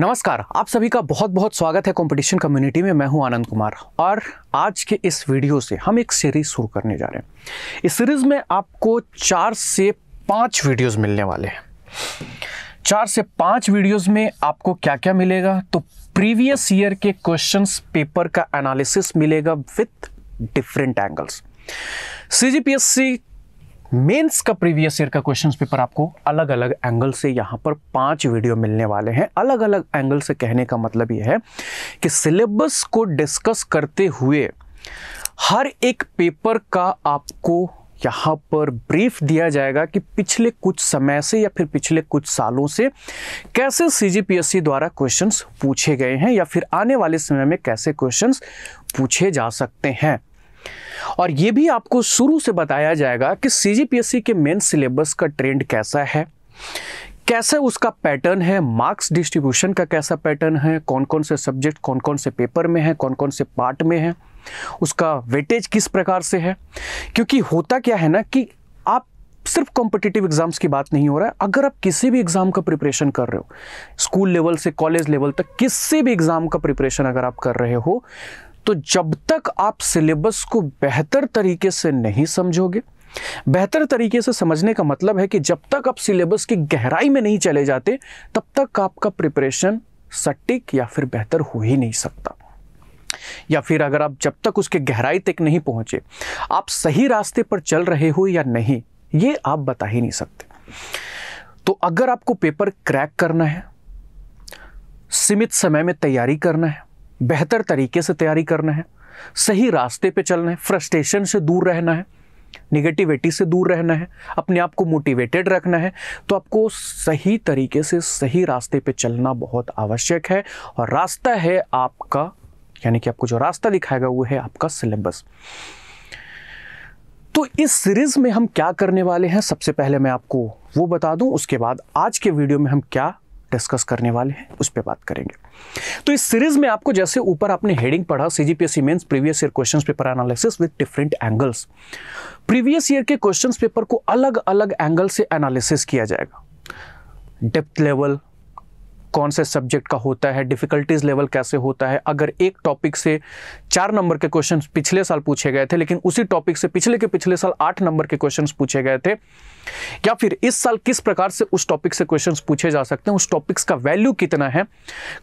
नमस्कार आप सभी का बहुत बहुत स्वागत है कंपटीशन कम्युनिटी में मैं हूं आनंद कुमार और आज के इस वीडियो से हम एक सीरीज़ शुरू करने जा रहे हैं इस सीरीज़ में आपको चार से पांच वीडियोस मिलने वाले हैं चार से पांच वीडियोस में आपको क्या क्या मिलेगा तो प्रीवियस ईयर के क्वेश्चंस पेपर का एनालिसिस मिलेगा with different angles C mains का प्रीवियस ईयर का क्वेश्चन पेपर आपको अलग अलग एंगल से यहाँ पर पांच वीडियो मिलने वाले हैं अलग अलग एंगल से कहने का मतलब ये है कि सिलेबस को डिस्कस करते हुए हर एक पेपर का आपको यहाँ पर ब्रीफ दिया जाएगा कि पिछले कुछ समय से या फिर पिछले कुछ सालों से कैसे सीजीपीएससी द्वारा क्वेश्चंस पूछे गए हैं या फिर आने वाले समय में कैसे क्वेश्चंस पूछे जा सकते हैं और ये भी आपको शुरू से बताया जाएगा कि सी के मेन सिलेबस का ट्रेंड कैसा है कैसे उसका पैटर्न है मार्क्स डिस्ट्रीब्यूशन का कैसा पैटर्न है कौन कौन से सब्जेक्ट कौन कौन से पेपर में है कौन कौन से पार्ट में है उसका वेटेज किस प्रकार से है क्योंकि होता क्या है ना कि आप सिर्फ कॉम्पिटिटिव एग्जाम्स की बात नहीं हो रहा है अगर आप किसी भी एग्ज़ाम का प्रिपरेशन कर रहे हो स्कूल लेवल से कॉलेज लेवल तक किसी भी एग्ज़ाम का प्रिपरेशन अगर आप कर रहे हो तो जब तक आप सिलेबस को बेहतर तरीके से नहीं समझोगे बेहतर तरीके से समझने का मतलब है कि जब तक आप सिलेबस की गहराई में नहीं चले जाते तब तक आपका प्रिपरेशन सटीक या फिर बेहतर हो ही नहीं सकता या फिर अगर आप जब तक उसके गहराई तक नहीं पहुंचे आप सही रास्ते पर चल रहे हो या नहीं ये आप बता ही नहीं सकते तो अगर आपको पेपर क्रैक करना है सीमित समय में तैयारी करना है बेहतर तरीके से तैयारी करना है सही रास्ते पे चलना है फ्रस्ट्रेशन से दूर रहना है निगेटिविटी से दूर रहना है अपने आप को मोटिवेटेड रखना है तो आपको सही तरीके से सही रास्ते पे चलना बहुत आवश्यक है और रास्ता है आपका यानी कि आपको जो रास्ता दिखाएगा वो है आपका सिलेबस तो इस सीरीज में हम क्या करने वाले हैं सबसे पहले मैं आपको वो बता दूं उसके बाद आज के वीडियो में हम क्या डिस्कस करने वाले हैं उस पर बात करेंगे तो इस सीरीज में आपको जैसे ऊपर आपने हेडिंग पढ़ा C G P S mains previous year question paper analysis with different angles previous year के क्वेश्चन पेपर को अलग अलग एंगल से एनालिसिस किया जाएगा डेप्थ लेवल कौन से सब्जेक्ट का होता है डिफ़िकल्टीज़ लेवल कैसे होता है अगर एक टॉपिक से चार नंबर के क्वेश्चन पिछले साल पूछे गए थे लेकिन उसी टॉपिक से पिछले के पिछले साल आठ नंबर के क्वेश्चन पूछे गए थे या फिर इस साल किस प्रकार से उस टॉपिक से क्वेश्चन पूछे जा सकते हैं उस टॉपिक्स का वैल्यू कितना है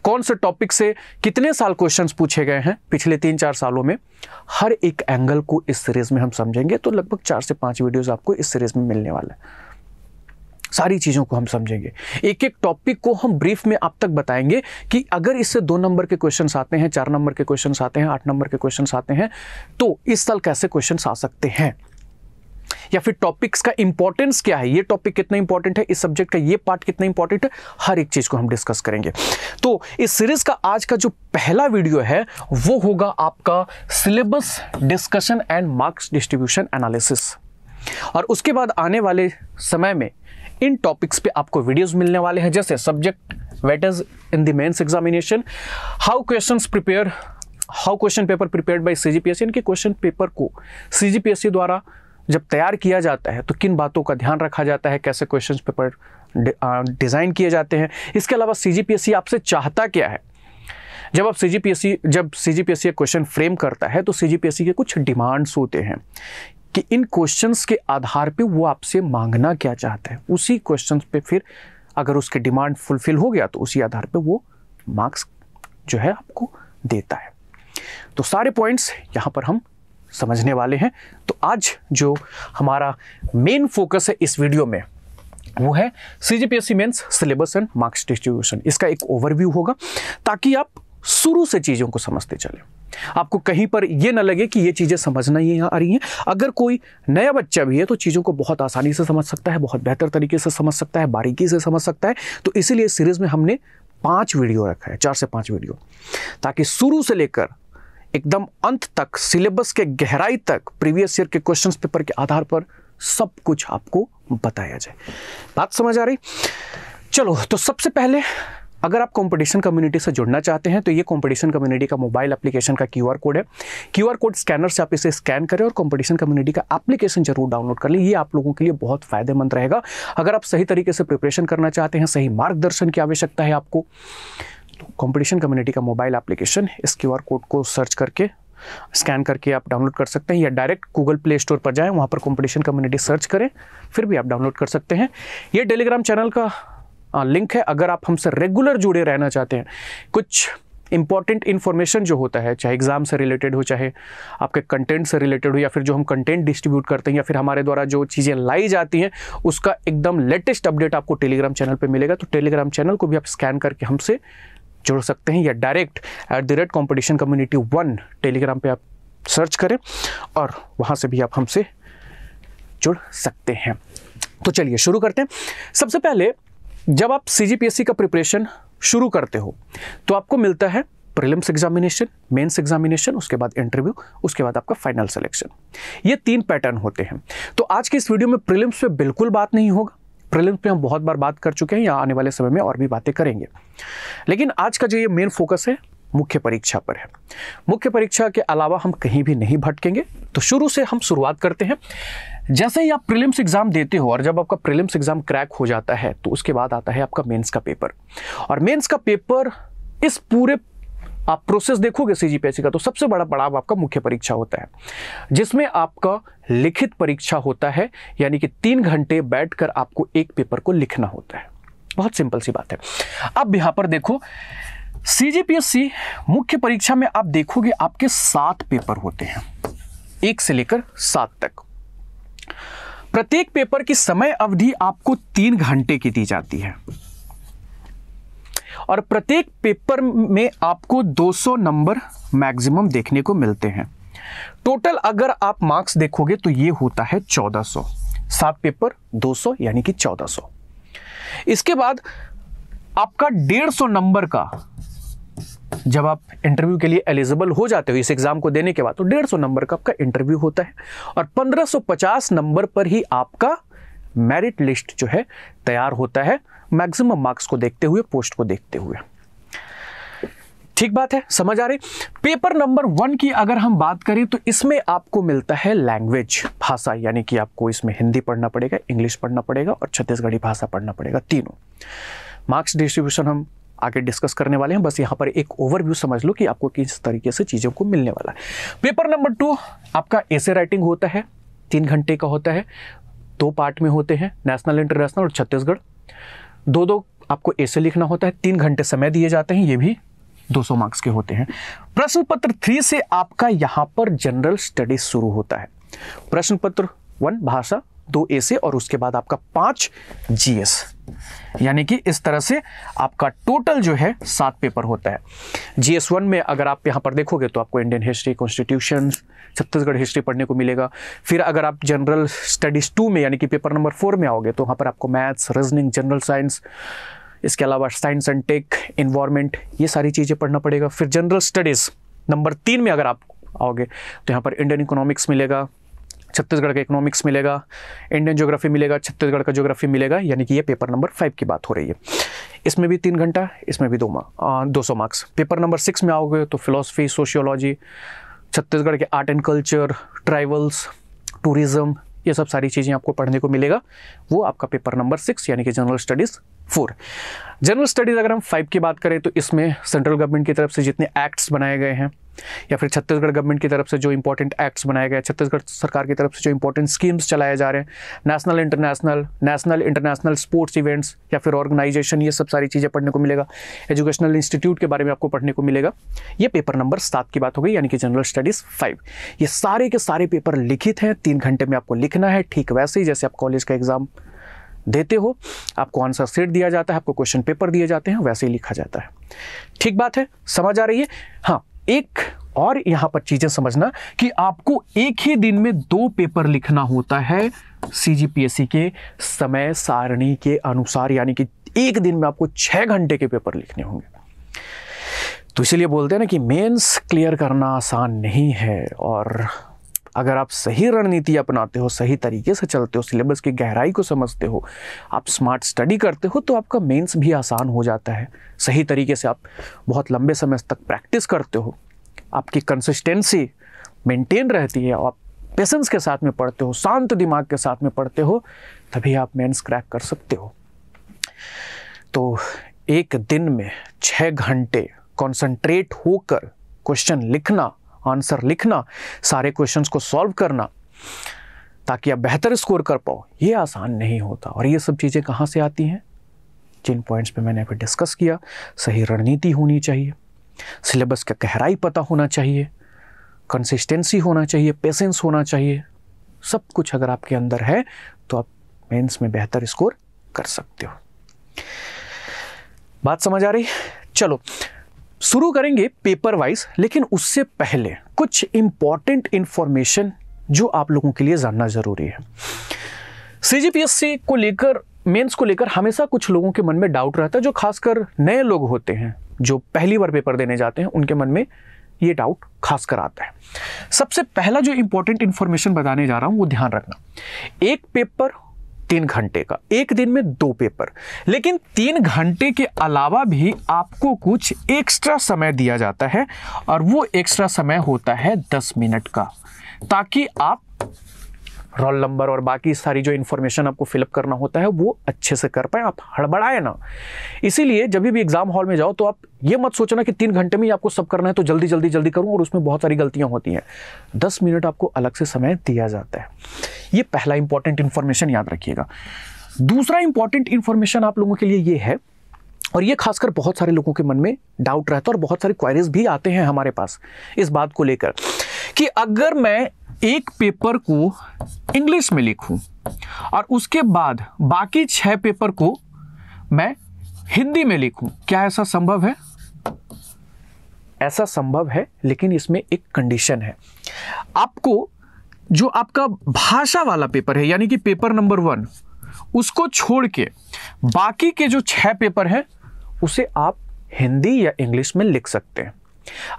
कौन से टॉपिक से कितने साल क्वेश्चन पूछे गए हैं पिछले तीन चार सालों में हर एक एंगल को इस सीरीज़ में हम समझेंगे तो लगभग चार से पाँच वीडियोज़ आपको इस सीरीज़ में मिलने वाला है सारी चीज़ों को हम समझेंगे एक एक टॉपिक को हम ब्रीफ में आप तक बताएंगे कि अगर इससे दो नंबर के क्वेश्चन आते हैं चार नंबर के क्वेश्चन आते हैं आठ नंबर के क्वेश्चन आते हैं तो इस साल कैसे क्वेश्चन आ सकते हैं या फिर टॉपिक्स का इंपॉर्टेंस क्या है ये टॉपिक कितना इंपॉर्टेंट है इस सब्जेक्ट का ये पार्ट कितना इंपॉर्टेंट है हर एक चीज को हम डिस्कस करेंगे तो इस सीरीज का आज का जो पहला वीडियो है वो होगा आपका syllabus discussion and marks distribution analysis और उसके बाद आने वाले समय में इन टॉपिक्स पे आपको वीडियोस मिलने वाले हैं जैसे subject weightage in the mains examination how questions prepare how question paper prepared by CGPSC इनके क्वेश्चन पेपर को सीजीपीएससी द्वारा जब तैयार किया जाता है तो किन बातों का ध्यान रखा जाता है कैसे क्वेश्चन पेपर डिज़ाइन किए जाते हैं इसके अलावा सीजीपीएससी आपसे चाहता क्या है जब आप सीजीपीएससी जब सीजीपीएससी क्वेश्चन फ्रेम करता है तो सीजीपीएससी के कुछ डिमांड्स होते हैं कि इन क्वेश्चंस के आधार पे वो आपसे मांगना क्या चाहते हैं उसी क्वेश्चंस पे फिर अगर उसके डिमांड फुलफिल हो गया तो उसी आधार पे वो मार्क्स जो है आपको देता है तो सारे पॉइंट्स यहाँ पर हम समझने वाले हैं तो आज जो हमारा मेन फोकस है इस वीडियो में वो है C G P S C mains syllabus and marks distribution इसका एक ओवरव्यू होगा ताकि आप शुरू से चीज़ों को समझते चलें आपको कहीं पर यह ना लगे कि ये चीज़ें समझ नहीं आ रही हैं अगर कोई नया बच्चा भी है तो चीज़ों को बहुत आसानी से समझ सकता है बहुत बेहतर तरीके से समझ सकता है बारीकी से समझ सकता है तो इसीलिए सीरीज़ में हमने पाँच वीडियो रखा है चार से पाँच वीडियो ताकि शुरू से लेकर एकदम अंत तक सिलेबस के गहराई तक प्रीवियस ईयर के क्वेश्चंस पेपर के आधार पर सब कुछ आपको बताया जाए बात समझ आ रही चलो तो सबसे पहले अगर आप कंपटीशन कम्युनिटी से जुड़ना चाहते हैं तो ये कंपटीशन कम्युनिटी का मोबाइल एप्लीकेशन का क्यूआर कोड है क्यूआर कोड स्कैनर से आप इसे स्कैन करें और कंपटीशन कम्युनिटी का एप्लीकेशन जरूर डाउनलोड कर लें ये आप लोगों के लिए बहुत फायदेमंद रहेगा अगर आप सही तरीके से प्रिपरेशन करना चाहते हैं सही मार्गदर्शन की आवश्यकता है आपको तो कॉम्पिटिशन कम्युनिटी का मोबाइल एप्लीकेशन इस क्यू कोड को सर्च करके स्कैन करके आप डाउनलोड कर सकते हैं या डायरेक्ट गूगल प्ले स्टोर पर जाएं वहाँ पर कंपटीशन कम्युनिटी सर्च करें फिर भी आप डाउनलोड कर सकते हैं ये टेलीग्राम चैनल का लिंक हाँ, है अगर आप हमसे रेगुलर जुड़े रहना चाहते हैं कुछ इंपॉर्टेंट इन्फॉर्मेशन जो होता है चाहे एग्ज़ाम से रिलेटेड हो चाहे आपके कंटेंट से रिलेटेड हो या फिर जो हम कंटेंट डिस्ट्रीब्यूट करते हैं या फिर हमारे द्वारा जो चीज़ें लाई जाती हैं उसका एकदम लेटेस्ट अपडेट आपको टेलीग्राम चैनल पर मिलेगा तो टेलीग्राम चैनल को भी आप स्कैन करके हमसे जुड़ सकते हैं या direct at the rate competition community one Telegram पर आप सर्च करें और वहाँ से भी आप हमसे जुड़ सकते हैं तो चलिए शुरू करते हैं सबसे पहले जब आप सी का प्रिपरेशन शुरू करते हो तो आपको मिलता है प्रिलिम्स एग्जामिनेशन मेंस एग्जामिनेशन उसके बाद इंटरव्यू उसके बाद आपका फाइनल सिलेक्शन ये तीन पैटर्न होते हैं तो आज की इस वीडियो में प्रिलिम्स पे बिल्कुल बात नहीं होगा प्रिलिम्स पे हम बहुत बार बात कर चुके हैं या आने वाले समय में और भी बातें करेंगे लेकिन आज का जो ये मेन फोकस है मुख्य परीक्षा पर है मुख्य परीक्षा के अलावा हम कहीं भी नहीं भटकेंगे तो शुरू से हम शुरुआत करते हैं जैसे ही आप प्रीलिम्स एग्ज़ाम देते हो और जब आपका प्रीलिम्स एग्ज़ाम क्रैक हो जाता है तो उसके बाद आता है आपका मेंस का पेपर और मेंस का पेपर इस पूरे आप प्रोसेस देखोगे सीजीपीएससी का तो सबसे बड़ा पड़ाव आपका मुख्य परीक्षा होता है जिसमें आपका लिखित परीक्षा होता है यानी कि तीन घंटे बैठकर आपको एक पेपर को लिखना होता है बहुत सिंपल सी बात है अब यहां पर देखो सी मुख्य परीक्षा में आप देखोगे आपके सात पेपर होते हैं एक से लेकर सात तक प्रत्येक पेपर की समय अवधि आपको तीन घंटे की दी जाती है और प्रत्येक पेपर में आपको 200 नंबर मैक्सिमम देखने को मिलते हैं टोटल अगर आप मार्क्स देखोगे तो ये होता है 1400 सात पेपर 200 यानी कि 1400 इसके बाद आपका 150 नंबर का जब आप इंटरव्यू के लिए एलिजिबल हो जाते हो इस एग्ज़ाम को देने के बाद तो डेढ़ नंबर का आपका इंटरव्यू होता है और पंद्रह नंबर पर ही आपका मेरिट लिस्ट जो है तैयार होता है मैक्सिमम मार्क्स को देखते हुए पोस्ट को देखते हुए ठीक बात है समझ आ रही पेपर नंबर वन की अगर हम बात करें तो इसमें आपको मिलता है लैंग्वेज भाषा यानी कि आपको इसमें हिंदी पढ़ना पड़ेगा इंग्लिश पढ़ना पड़ेगा और छत्तीसगढ़ी भाषा पढ़ना पड़ेगा तीनों मार्क्स डिस्ट्रीब्यूशन हम आगे डिस्कस करने वाले हैं बस यहाँ पर एक ओवरव्यू समझ लो कि आपको किस तरीके से चीज़ों को मिलने वाला है पेपर नंबर टू आपका ऐसे राइटिंग होता है तीन घंटे का होता है दो पार्ट में होते हैं नेशनल इंटरनेशनल और छत्तीसगढ़ दो दो आपको ऐसे लिखना होता है तीन घंटे समय दिए जाते हैं ये भी 200 मार्क्स के होते हैं प्रश्न पत्र थ्री से आपका यहाँ पर जनरल स्टडीज शुरू होता है प्रश्न पत्र वन भाषा दो ऐसे और उसके बाद आपका पांच जीएस यानी कि इस तरह से आपका टोटल जो है सात पेपर होता है जीएस वन में अगर आप यहां पर देखोगे तो आपको Indian history constitution Chhattisgarh history पढ़ने को मिलेगा फिर अगर आप जनरल स्टडीज़ टू में यानी कि पेपर नंबर फोर में आओगे तो वहां पर आपको मैथ्स रीजनिंग जनरल साइंस इसके अलावा साइंस एंड टेक इन्वायरमेंट ये सारी चीज़ें पढ़ना पड़ेगा फिर जनरल स्टडीज़ नंबर तीन में अगर आप आओगे तो यहाँ पर इंडियन इकोनॉमिक्स मिलेगा छत्तीसगढ़ का इकोनॉमिक्स मिलेगा इंडियन ज्योग्राफी मिलेगा छत्तीसगढ़ का ज्योग्राफी मिलेगा यानी कि ये पेपर नंबर फाइव की बात हो रही है इसमें भी तीन घंटा इसमें भी दो मार्क दो सौ मार्क्स पेपर नंबर सिक्स में आओगे तो फिलोसफी सोशियोलॉजी छत्तीसगढ़ के art and culture tribals tourism ये सब सारी चीज़ें आपको पढ़ने को मिलेगा वो आपका पेपर नंबर सिक्स यानी कि general studies four general studies अगर हम फाइव की बात करें तो इसमें सेंट्रल गवर्नमेंट की तरफ से जितने एक्ट्स बनाए गए हैं या फिर छत्तीसगढ़ गवर्नमेंट की तरफ से जो इंपॉर्टेंट एक्ट्स बनाए गए छत्तीसगढ़ सरकार की तरफ से जो इंपॉर्टेंट स्कीम्स चलाए जा रहे हैं national international national international sports events या फिर ऑर्गेनाइजेशन ये सब सारी चीज़ें पढ़ने को मिलेगा एजुकेशनल इंस्टीट्यूट के बारे में आपको पढ़ने को मिलेगा ये पेपर नंबर सात की बात हो गई यानी कि जनरल स्टडीज़ फाइव ये सारे के सारे पेपर लिखित हैं तीन घंटे में आपको लिखना है ठीक वैसे ही जैसे आप कॉलेज का एग्ज़ाम देते हो आपको आंसर सेट दिया जाता है आपको क्वेश्चन पेपर दिए जाते हैं वैसे ही लिखा जाता है ठीक बात है समझ आ रही है हाँ एक और यहां पर चीज़ें समझना कि आपको एक ही दिन में दो पेपर लिखना होता है सी के समय सारणी के अनुसार यानी कि एक दिन में आपको छह घंटे के पेपर लिखने होंगे तो इसीलिए बोलते हैं ना कि मेंस क्लियर करना आसान नहीं है और अगर आप सही रणनीति अपनाते हो सही तरीके से चलते हो सिलेबस की गहराई को समझते हो आप स्मार्ट स्टडी करते हो तो आपका मेंस भी आसान हो जाता है सही तरीके से आप बहुत लंबे समय तक प्रैक्टिस करते हो आपकी कंसिस्टेंसी मेंटेन रहती है आप पेशेंस के साथ में पढ़ते हो शांत दिमाग के साथ में पढ़ते हो तभी आप मेंस क्रैक कर सकते हो तो एक दिन में छः घंटे कॉन्सेंट्रेट होकर क्वेश्चन लिखना आंसर लिखना सारे क्वेश्चंस को सॉल्व करना ताकि आप बेहतर स्कोर कर पाओ ये आसान नहीं होता और ये सब चीज़ें कहाँ से आती हैं जिन पॉइंट्स पे मैंने अभी डिस्कस किया सही रणनीति होनी चाहिए सिलेबस का गहराई पता होना चाहिए कंसिस्टेंसी होना चाहिए पेशेंस होना चाहिए सब कुछ अगर आपके अंदर है तो आप मेंस में बेहतर स्कोर कर सकते हो बात समझ आ रही चलो शुरू करेंगे पेपर वाइज लेकिन उससे पहले कुछ इंपॉर्टेंट इन्फॉर्मेशन जो आप लोगों के लिए जानना ज़रूरी है सी को लेकर मेंस को लेकर हमेशा कुछ लोगों के मन में डाउट रहता है जो खासकर नए लोग होते हैं जो पहली बार पेपर देने जाते हैं उनके मन में ये डाउट खासकर आता है सबसे पहला जो इंपॉर्टेंट इन्फॉर्मेशन बताने जा रहा हूँ वो ध्यान रखना एक पेपर तीन घंटे का एक दिन में दो पेपर लेकिन तीन घंटे के अलावा भी आपको कुछ एक्स्ट्रा समय दिया जाता है और वो एक्स्ट्रा समय होता है दस मिनट का ताकि आप रोल नंबर और बाकी सारी जो इन्फॉर्मेशन आपको फिलअप करना होता है वो अच्छे से कर पाए आप हड़बड़ाए ना इसीलिए जब भी एग्ज़ाम हॉल में जाओ तो आप ये मत सोचना कि तीन घंटे में ही आपको सब करना है तो जल्दी जल्दी जल्दी करूँ और उसमें बहुत सारी गलतियाँ होती हैं दस मिनट आपको अलग से समय दिया जाता है ये पहला इंपॉर्टेंट इन्फॉर्मेशन याद रखिएगा दूसरा इंपॉर्टेंट इन्फॉर्मेशन आप लोगों के लिए ये है और ये खासकर बहुत सारे लोगों के मन में डाउट रहता है और बहुत सारे क्वायरीज भी आते हैं हमारे पास इस बात को लेकर कि अगर मैं एक पेपर को इंग्लिश में लिखूं और उसके बाद बाकी छः पेपर को मैं हिंदी में लिखूं क्या ऐसा संभव है ऐसा संभव है लेकिन इसमें एक कंडीशन है आपको जो आपका भाषा वाला पेपर है यानी कि पेपर नंबर वन उसको छोड़ के बाकी के जो छः पेपर हैं उसे आप हिंदी या इंग्लिश में लिख सकते हैं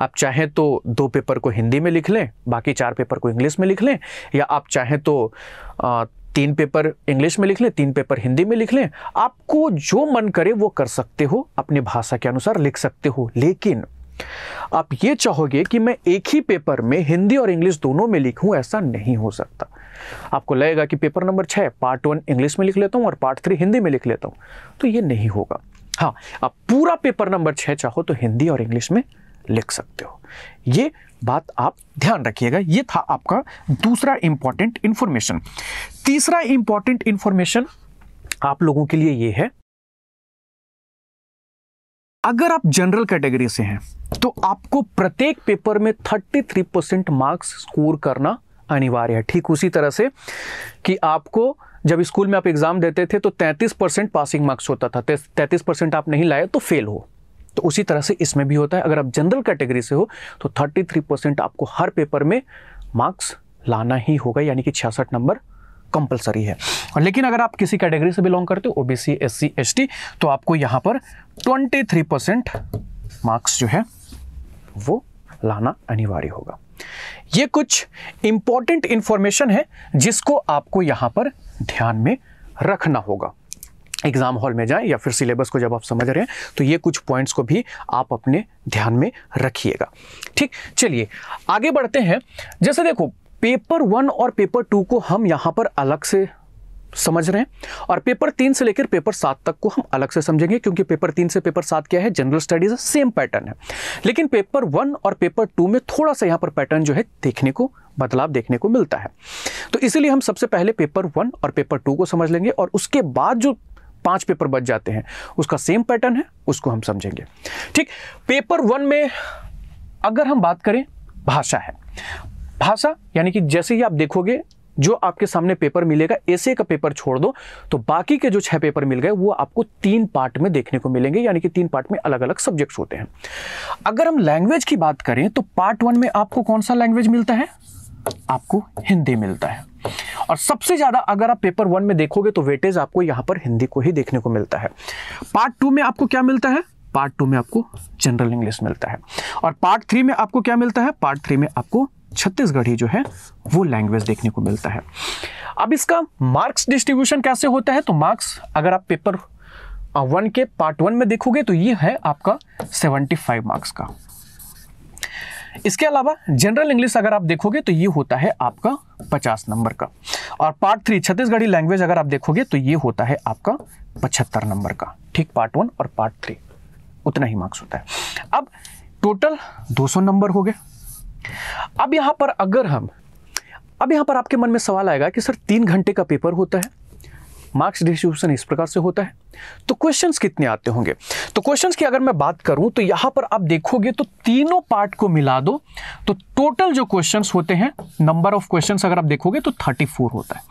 आप चाहें तो दो पेपर को हिंदी में लिख लें बाकी चार पेपर को इंग्लिश में लिख लें या आप चाहें तो तीन पेपर इंग्लिश में लिख लें तीन पेपर हिंदी में लिख लें आपको जो मन करे वो कर सकते हो अपनी भाषा के अनुसार लिख सकते हो लेकिन आप ये चाहोगे कि मैं एक ही पेपर में हिंदी और इंग्लिश दोनों में लिखूं ऐसा नहीं हो सकता आपको लगेगा कि पेपर नंबर छः पार्ट वन इंग्लिश में लिख लेता हूं और पार्ट थ्री हिंदी में लिख लेता हूं तो ये नहीं होगा हाँ आप पूरा पेपर नंबर छः चाहो तो हिंदी और इंग्लिश में लिख सकते हो ये बात आप ध्यान रखिएगा ये था आपका दूसरा इंपॉर्टेंट इंफॉर्मेशन तीसरा इंपॉर्टेंट इंफॉर्मेशन आप लोगों के लिए ये है अगर आप जनरल कैटेगरी से हैं तो आपको प्रत्येक पेपर में 33 परसेंट मार्क्स स्कोर करना अनिवार्य है ठीक उसी तरह से कि आपको जब स्कूल में आप एग्ज़ाम देते थे तो 33 परसेंट पासिंग मार्क्स होता था 33 परसेंट आप नहीं लाए तो फेल हो तो उसी तरह से इसमें भी होता है अगर आप जनरल कैटेगरी से हो तो 33 परसेंट आपको हर पेपर में मार्क्स लाना ही होगा यानी कि छियासठ नंबर कंपलसरी है और लेकिन अगर आप किसी कैटेगरी से बिलोंग करते हो ओबीसी एससी एसटी तो आपको यहां पर 23 परसेंट मार्क्स जो है वो लाना अनिवार्य होगा ये कुछ इंपॉर्टेंट इंफॉर्मेशन है जिसको आपको यहां पर ध्यान में रखना होगा एग्ज़ाम हॉल में जाएं या फिर सिलेबस को जब आप समझ रहे हैं तो ये कुछ पॉइंट्स को भी आप अपने ध्यान में रखिएगा ठीक चलिए आगे बढ़ते हैं जैसे देखो पेपर वन और पेपर टू को हम यहाँ पर अलग से समझ रहे हैं और पेपर तीन से लेकर पेपर सात तक को हम अलग से समझेंगे क्योंकि पेपर तीन से पेपर सात क्या है जनरल स्टडीज सेम पैटर्न है लेकिन पेपर वन और पेपर टू में थोड़ा सा यहाँ पर पैटर्न जो है देखने को बदलाव देखने को मिलता है तो इसीलिए हम सबसे पहले पेपर वन और पेपर टू को समझ लेंगे और उसके बाद जो पांच पेपर बच जाते हैं उसका सेम पैटर्न है उसको हम समझेंगे ठीक पेपर वन में अगर हम बात करें भाषा है भाषा यानी कि जैसे ही आप देखोगे जो आपके सामने पेपर मिलेगा ऐसे का पेपर छोड़ दो तो बाकी के जो छह पेपर मिल गए वो आपको तीन पार्ट में देखने को मिलेंगे यानी कि तीन पार्ट में अलग अलग सब्जेक्ट्स होते हैं अगर हम लैंग्वेज की बात करें तो पार्ट वन में आपको कौन सा लैंग्वेज मिलता है आपको हिंदी मिलता है और सबसे ज़्यादा अगर आप पेपर वन में देखोगे तो वेटेज आपको यहां पर हिंदी को ही देखने को मिलता है पार्ट टू में आपको क्या मिलता है पार्ट टू में आपको जनरल इंग्लिश मिलता है और पार्ट थ्री में आपको क्या मिलता है पार्ट थ्री में आपको छत्तीसगढ़ी जो है वो लैंग्वेज देखने को मिलता है अब इसका मार्क्स डिस्ट्रीब्यूशन कैसे होता है तो मार्क्स अगर आप पेपर वन के पार्ट वन में देखोगे तो ये है आपका 75 मार्क्स का इसके अलावा जनरल इंग्लिश अगर आप देखोगे तो ये होता है आपका पचास नंबर का और पार्ट थ्री छत्तीसगढ़ी लैंग्वेज अगर आप देखोगे तो ये होता है आपका पचहत्तर नंबर का ठीक पार्ट वन और पार्ट थ्री उतना ही मार्क्स होता है अब टोटल 200 नंबर हो गए अब यहां पर अगर हम अब यहां पर आपके मन में सवाल आएगा कि सर तीन घंटे का पेपर होता है मार्क्स डिस्ट्रीब्यूशन इस प्रकार से होता है तो क्वेश्चंस कितने आते होंगे तो क्वेश्चंस की अगर मैं बात करूं तो यहां पर आप देखोगे तो तीनों पार्ट को मिला दो तो टोटल जो क्वेश्चंस होते हैं नंबर ऑफ क्वेश्चन अगर आप देखोगे तो थर्टी होता है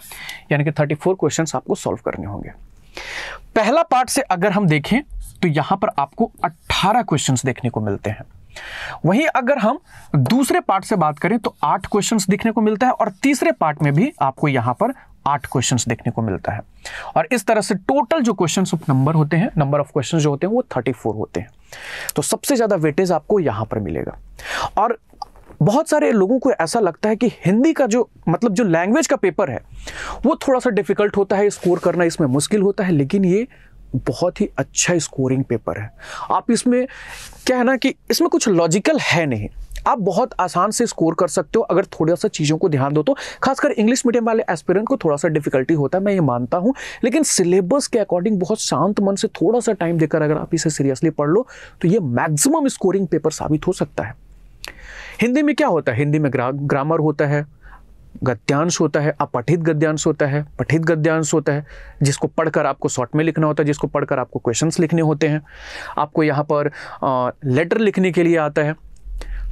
यानी कि थर्टी फोर आपको सॉल्व करने होंगे पहला पार्ट से अगर हम देखें तो यहां पर आपको अट्ठारह क्वेश्चन देखने को मिलते हैं वहीं अगर हम दूसरे पार्ट से बात करें तो आठ क्वेश्चंस देखने को मिलता है और तीसरे पार्ट में भी आपको यहां पर आठ क्वेश्चन देखने को मिलता है और इस तरह से टोटल जो क्वेश्चन ऑफ नंबर होते हैं नंबर ऑफ क्वेश्चन जो होते हैं वो थर्टी फोर होते हैं तो सबसे ज़्यादा वेटेज आपको यहाँ पर मिलेगा और बहुत सारे लोगों को ऐसा लगता है कि हिंदी का जो मतलब जो लैंग्वेज का पेपर है वो थोड़ा सा डिफ़िकल्ट होता है स्कोर करना इसमें मुश्किल होता है लेकिन ये बहुत ही अच्छा स्कोरिंग पेपर है आप इसमें क्या है ना कि इसमें कुछ लॉजिकल है नहीं आप बहुत आसान से स्कोर कर सकते हो अगर थोड़ा सा चीज़ों को ध्यान दो तो खासकर इंग्लिश मीडियम वाले एस्पिरेंट को थोड़ा सा डिफिकल्टी होता है मैं ये मानता हूँ लेकिन सिलेबस के अकॉर्डिंग बहुत शांत मन से थोड़ा सा टाइम देकर अगर आप इसे सीरियसली पढ़ लो तो ये मैक्सिमम स्कोरिंग पेपर साबित हो सकता है हिंदी में क्या होता है हिंदी में ग्रामर होता है गद्यांश होता है अपठित गद्यांश होता है पठित गद्यांश होता है जिसको पढ़कर आपको शॉर्ट में लिखना होता है जिसको पढ़कर आपको क्वेश्चंस लिखने होते हैं आपको यहाँ पर आ, लेटर लिखने के लिए आता है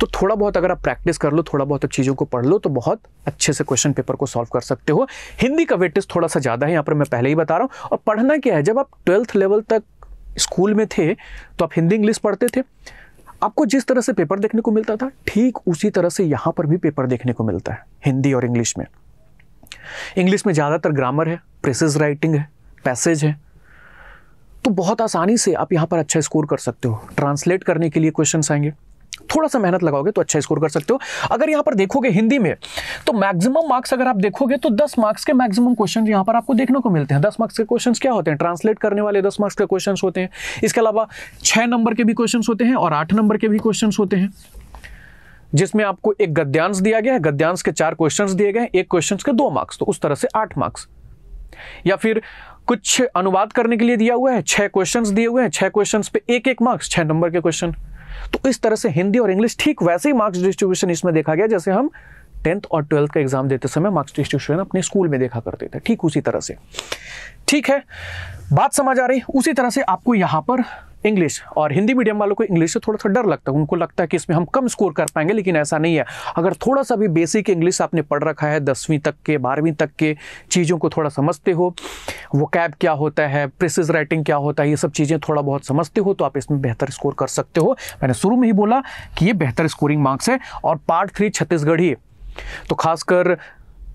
तो थोड़ा बहुत अगर आप प्रैक्टिस कर लो थोड़ा बहुत चीज़ों को पढ़ लो तो बहुत अच्छे से क्वेश्चन पेपर को सॉल्व कर सकते हो हिंदी का वेटेज थोड़ा सा ज़्यादा है यहाँ पर मैं पहले ही बता रहा हूँ और पढ़ना क्या है जब आप ट्वेल्थ लेवल तक स्कूल में थे तो आप हिंदी इंग्लिश पढ़ते थे आपको जिस तरह से पेपर देखने को मिलता था ठीक उसी तरह से यहाँ पर भी पेपर देखने को मिलता है हिंदी और इंग्लिश में इंग्लिश में ज़्यादातर ग्रामर है प्रेसिस राइटिंग है पैसेज है तो बहुत आसानी से आप यहाँ पर अच्छा स्कोर कर सकते हो ट्रांसलेट करने के लिए क्वेश्चन आएंगे थोड़ा सा मेहनत लगाओगे तो अच्छा स्कोर कर सकते हो अगर यहां पर देखोगे हिंदी में तो मैक्सिमम मार्क्स अगर आप देखोगे तो दस मार्क्स के मैक्सिमम क्वेश्चन यहां पर आपको देखने को मिलते हैं दस मार्क्स के क्वेश्चन क्या होते हैं ट्रांसलेट करने वाले दस मार्क्स के क्वेश्चन होते हैं इसके अलावा छह नंबर के भी क्वेश्चन होते हैं और आठ नंबर के भी क्वेश्चन होते हैं जिसमें आपको एक गद्यांश दिया गया है गद्यांश के चार क्वेश्चन दिए गए एक क्वेश्चन के दो मार्क्स तो उस तरह से आठ मार्क्स या फिर कुछ अनुवाद करने के लिए दिया हुआ है छह क्वेश्चंस दिए हुए हैं छह क्वेश्चंस पे एक एक मार्क्स छह नंबर के क्वेश्चन तो इस तरह से हिंदी और इंग्लिश ठीक वैसे ही मार्क्स डिस्ट्रीब्यूशन इसमें देखा गया जैसे हम टेंथ और ट्वेल्थ का एग्जाम देते समय मार्क्स डिस्ट्रीब्यूशन अपने स्कूल में देखा करते थे ठीक उसी तरह से ठीक है बात समझ आ रही उसी तरह से आपको यहां पर इंग्लिश और हिंदी मीडियम वालों को इंग्लिश से थोड़ा सा डर लगता है उनको लगता है कि इसमें हम कम स्कोर कर पाएंगे लेकिन ऐसा नहीं है अगर थोड़ा सा भी बेसिक इंग्लिश आपने पढ़ रखा है दसवीं तक के बारहवीं तक के चीज़ों को थोड़ा समझते हो वो कैब क्या होता है प्रेसिस राइटिंग क्या होता है ये सब चीज़ें थोड़ा बहुत समझते हो तो आप इसमें बेहतर स्कोर कर सकते हो मैंने शुरू में ही बोला कि ये बेहतर स्कोरिंग मार्क्स है और पार्ट थ्री छत्तीसगढ़ी तो खासकर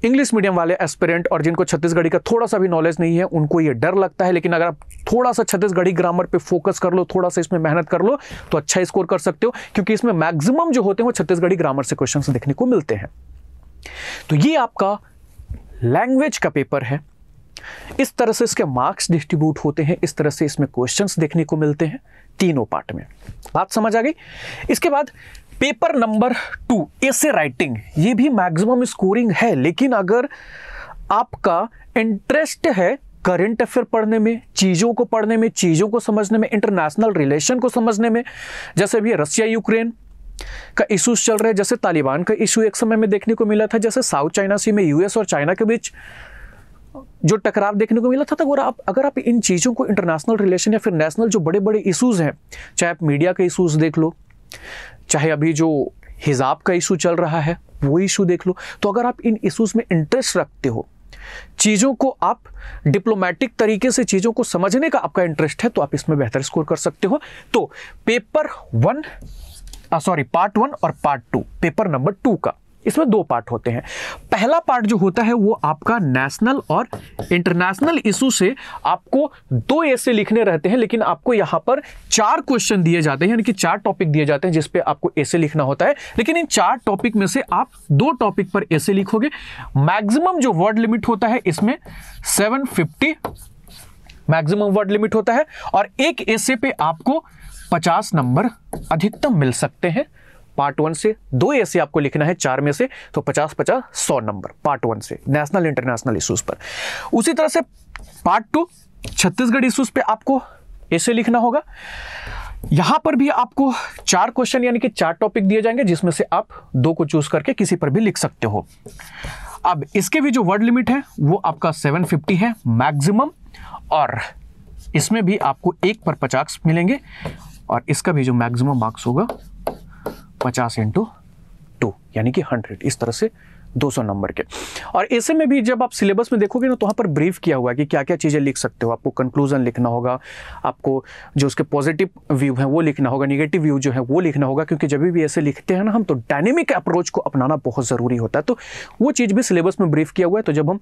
इंग्लिश मीडियम वाले एस्पिरेंट और जिनको छत्तीसगढ़ी का थोड़ा सा भी नॉलेज नहीं है उनको ये डर लगता है लेकिन अगर आप थोड़ा सा छत्तीसगढ़ी ग्रामर पे फोकस कर लो थोड़ा सा इसमें मेहनत कर लो तो अच्छा स्कोर कर सकते हो क्योंकि इसमें मैक्सिमम जो होते हैं वो छत्तीसगढ़ी ग्रामर से क्वेश्चन देखने को मिलते हैं तो ये आपका लैंग्वेज का पेपर है इस तरह से इसके मार्क्स डिस्ट्रीब्यूट होते हैं इस तरह से इसमें क्वेश्चन देखने को मिलते हैं तीनों पार्ट में बात समझ आ गई इसके बाद paper number two essay writing ये भी मैक्सिमम स्कोरिंग है लेकिन अगर आपका इंटरेस्ट है करंट अफेयर पढ़ने में चीज़ों को पढ़ने में चीज़ों को समझने में इंटरनेशनल रिलेशन को समझने में जैसे अभी रसिया यूक्रेन का इशूज चल रहे हैं जैसे तालिबान का इशू एक समय में देखने को मिला था जैसे साउथ चाइना सी में यूएस और चाइना के बीच जो टकराव देखने को मिला था तो आप अगर आप इन चीज़ों को इंटरनेशनल रिलेशन या फिर नेशनल जो बड़े बड़े इशूज़ हैं चाहे आप मीडिया के इशूज़ देख लो चाहे अभी जो हिजाब का इशू चल रहा है वो इशू देख लो तो अगर आप इन इशूज़ में इंटरेस्ट रखते हो चीज़ों को आप डिप्लोमेटिक तरीके से चीज़ों को समझने का आपका इंटरेस्ट है तो आप इसमें बेहतर स्कोर कर सकते हो तो paper one sorry part one और part two paper number two का इसमें दो पार्ट होते हैं पहला पार्ट जो होता है वो आपका नेशनल और इंटरनेशनल इशू से आपको दो ऐसे लिखने रहते हैं लेकिन आपको यहां पर चार क्वेश्चन दिए जाते हैं यानी कि चार टॉपिक दिए जाते हैं जिसपे आपको ऐसे लिखना होता है लेकिन इन चार टॉपिक में से आप दो टॉपिक पर ऐसे लिखोगे मैक्सिमम जो वर्ड लिमिट होता है इसमें सेवन मैक्सिमम वर्ड लिमिट होता है और एक ऐसे पे आपको पचास नंबर अधिकतम मिल सकते हैं पार्ट वन से दो ऐसे आपको लिखना है चार में से तो पचास पचास सौ नंबर पार्ट वन से नेशनल इंटरनेशनल इशूज पर उसी तरह से पार्ट टू छत्तीसगढ़ इशूज पे आपको ऐसे लिखना होगा यहां पर भी आपको चार क्वेश्चन यानी कि चार टॉपिक दिए जाएंगे जिसमें से आप दो को चूज करके किसी पर भी लिख सकते हो अब इसके भी जो वर्ड लिमिट है वो आपका 750 है मैक्सिमम और इसमें भी आपको एक पर पचास मिलेंगे और इसका भी जो मैक्सिमम मार्क्स होगा पचास इंटू टू यानी कि हंड्रेड इस तरह से 200 नंबर के और ऐसे में भी जब आप सिलेबस में देखोगे ना तो वहाँ पर ब्रीफ किया हुआ है कि क्या क्या चीज़ें लिख सकते हो आपको कंक्लूजन लिखना होगा आपको जो उसके पॉजिटिव व्यू हैं वो लिखना होगा निगेटिव व्यू जो है वो लिखना होगा क्योंकि जब भी ऐसे लिखते हैं ना हम तो डायनेमिक अप्रोच को अपनाना बहुत ज़रूरी होता है तो वो चीज़ भी सिलेबस में ब्रीफ किया हुआ है तो जब हम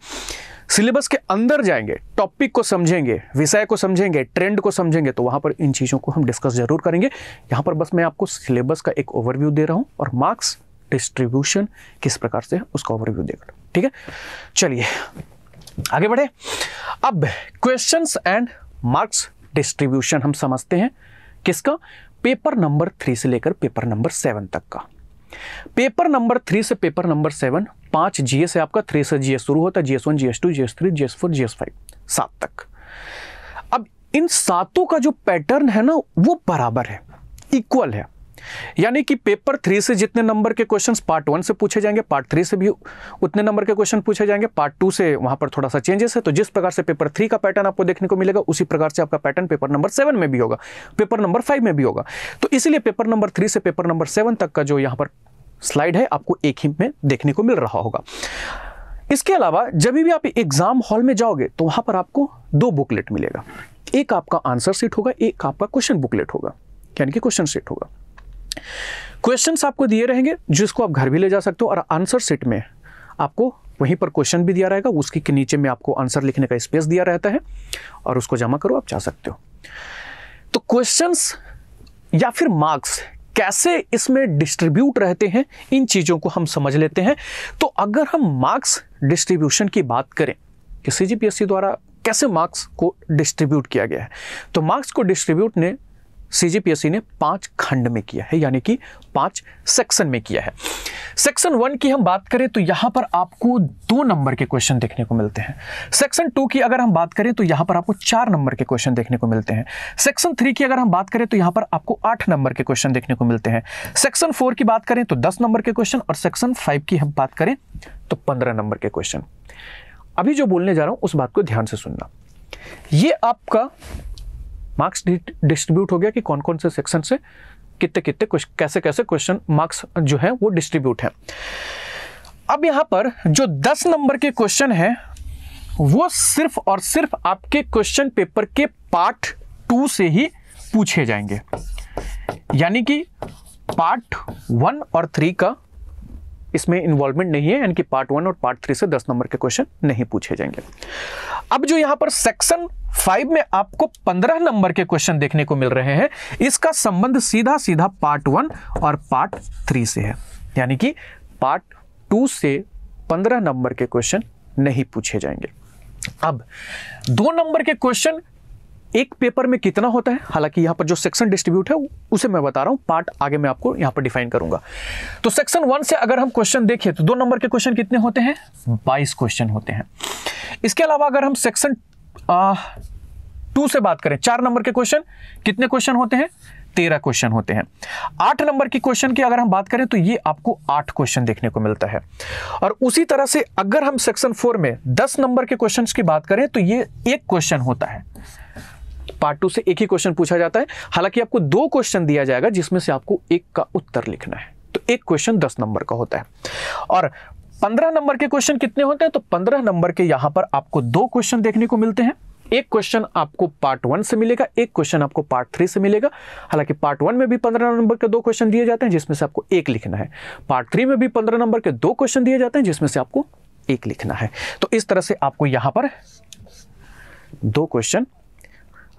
सिलेबस के अंदर जाएंगे टॉपिक को समझेंगे विषय को समझेंगे ट्रेंड को समझेंगे तो वहाँ पर इन चीज़ों को हम डिस्कस जरूर करेंगे यहाँ पर बस मैं आपको सिलेबस का एक ओवरव्यू दे रहा हूँ और मार्क्स डिस्ट्रीब्यूशन किस प्रकार से उसका ओवरव्यू देगा ठीक है चलिए आगे बढ़े अब क्वेश्चंस एंड मार्क्स डिस्ट्रीब्यूशन हम समझते हैं किसका पेपर नंबर थ्री से लेकर पेपर नंबर सेवन तक का पेपर नंबर थ्री से पेपर नंबर सेवन पांच जीएस है आपका थ्री से जीएस शुरू होता है GS one GS two GS three GS four GS five सात तक अब इन सातों का जो पैटर्न है ना वो बराबर है इक्वल है यानी कि पेपर थ्री से जितने नंबर के क्वेश्चंस पार्ट वन से पूछे जाएंगे पार्ट थ्री से भी उतने नंबर के क्वेश्चन पूछे जाएंगे पार्ट टू से वहां पर थोड़ा सा चेंजेस है तो जिस प्रकार से पेपर थ्री का पैटर्न आपको देखने को मिलेगा उसी प्रकार से आपका पैटर्न पेपर नंबर सेवन में भी होगा पेपर नंबर फाइव में भी होगा तो इसलिए पेपर नंबर थ्री से पेपर नंबर सेवन तक का जो यहां पर स्लाइड है आपको एक ही में देखने को मिल रहा होगा इसके अलावा जब भी आप एग्जाम हॉल में जाओगे तो वहां पर आपको दो बुकलेट मिलेगा एक आपका आंसर सीट होगा एक आपका क्वेश्चन बुकलेट होगा यानी कि क्वेश्चन सीट होगा क्वेश्चंस आपको दिए रहेंगे जिसको आप घर भी ले जा सकते हो और आंसर सेट में आपको वहीं पर क्वेश्चन भी दिया रहेगा उसके नीचे में आपको आंसर लिखने का स्पेस दिया रहता है और उसको जमा करो आप जा सकते हो तो क्वेश्चंस या फिर मार्क्स कैसे इसमें डिस्ट्रीब्यूट रहते हैं इन चीज़ों को हम समझ लेते हैं तो अगर हम मार्क्स डिस्ट्रीब्यूशन की बात करें कि सी द्वारा कैसे मार्क्स को डिस्ट्रीब्यूट किया गया है तो मार्क्स को डिस्ट्रीब्यूट ने सीजीपीएससी ने पांच खंड में किया है यानी कि पांच सेक्शन में किया है सेक्शन वन की हम बात करें तो यहां पर आपको दो नंबर के क्वेश्चन देखने को मिलते हैं सेक्शन टू की अगर हम बात करें तो यहां पर आपको चार नंबर के क्वेश्चन देखने को मिलते हैं सेक्शन थ्री की अगर हम बात करें तो यहां पर आपको आठ नंबर के क्वेश्चन देखने को मिलते हैं सेक्शन फोर की बात करें तो दस नंबर के क्वेश्चन और सेक्शन फाइव की हम बात करें तो पंद्रह नंबर के क्वेश्चन अभी जो बोलने जा रहा हूं उस बात को ध्यान से सुनना ये आपका मार्क्स डिस्ट्रीब्यूट हो गया कि कौन कौन से सेक्शन से कितने कितने कैसे कैसे क्वेश्चन मार्क्स जो है वो डिस्ट्रीब्यूट है अब यहां पर जो दस नंबर के क्वेश्चन है वो सिर्फ और सिर्फ आपके क्वेश्चन पेपर के पार्ट टू से ही पूछे जाएंगे यानी कि पार्ट वन और थ्री का इसमें इन्वॉल्वमेंट नहीं है यानी कि पार्ट वन और पार्ट थ्री से दस नंबर के क्वेश्चन नहीं पूछे जाएंगे अब जो यहां पर सेक्शन फाइव में आपको पंद्रह नंबर के क्वेश्चन देखने को मिल रहे हैं इसका संबंध सीधा सीधा पार्ट वन और पार्ट थ्री से है यानी कि पार्ट टू से पंद्रह नंबर के क्वेश्चन नहीं पूछे जाएंगे अब दो नंबर के क्वेश्चन एक पेपर में कितना होता है हालांकि यहां पर जो सेक्शन डिस्ट्रीब्यूट है उसे मैं बता रहा हूं पार्ट आगे मैं आपको यहां पर डिफाइन करूंगा तो सेक्शन वन से अगर हम क्वेश्चन देखें तो दो नंबर के क्वेश्चन कितने होते हैं बाईस क्वेश्चन होते हैं इसके अलावा अगर हम सेक्शन टू से बात करें चार नंबर के क्वेश्चन कितने क्वेश्चन होते हैं तेरह क्वेश्चन होते हैं आठ नंबर की क्वेश्चन की अगर हम बात करें तो ये आपको आठ क्वेश्चन देखने को मिलता है और उसी तरह से अगर हम सेक्शन फोर में दस नंबर के क्वेश्चन की बात करें तो ये एक क्वेश्चन होता है पार्ट टू से एक ही क्वेश्चन पूछा जाता है हालांकि आपको दो क्वेश्चन दिया जाएगा जिसमें से आपको एक का उत्तर लिखना है तो एक क्वेश्चन दस नंबर का होता है और पंद्रह नंबर के क्वेश्चन कितने होते हैं तो पंद्रह नंबर के यहां पर आपको दो क्वेश्चन देखने को मिलते हैं एक क्वेश्चन आपको पार्ट वन से मिलेगा एक क्वेश्चन आपको पार्ट थ्री से मिलेगा हालांकि पार्ट वन में भी पंद्रह नंबर के दो क्वेश्चन दिए जाते हैं जिसमें से आपको एक लिखना है पार्ट थ्री में भी पंद्रह नंबर के दो क्वेश्चन दिए जाते हैं जिसमें से आपको एक लिखना है तो इस तरह से आपको यहां पर दो क्वेश्चन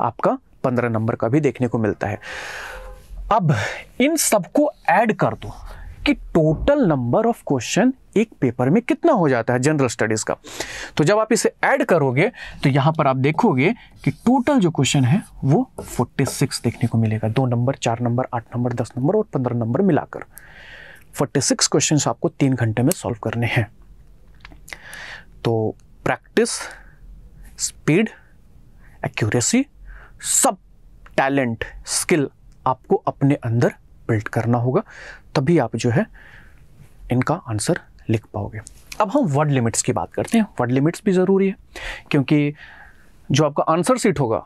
आपका पंद्रह नंबर का भी देखने को मिलता है अब इन सबको ऐड कर दो कि टोटल नंबर ऑफ क्वेश्चन एक पेपर में कितना हो जाता है जनरल स्टडीज का तो जब आप इसे ऐड करोगे तो यहां पर आप देखोगे कि टोटल जो क्वेश्चन है वो 46 देखने को मिलेगा दो नंबर चार नंबर आठ नंबर दस नंबर और पंद्रह नंबर मिलाकर 46 क्वेश्चंस आपको तीन घंटे में सॉल्व करने हैं तो प्रैक्टिस स्पीड एक्यूरेसी सब टैलेंट स्किल आपको अपने अंदर बिल्ड करना होगा तभी आप जो है इनका आंसर लिख पाओगे अब हम वर्ड लिमिट्स की बात करते हैं वर्ड लिमिट्स भी ज़रूरी है क्योंकि जो आपका आंसर सीट होगा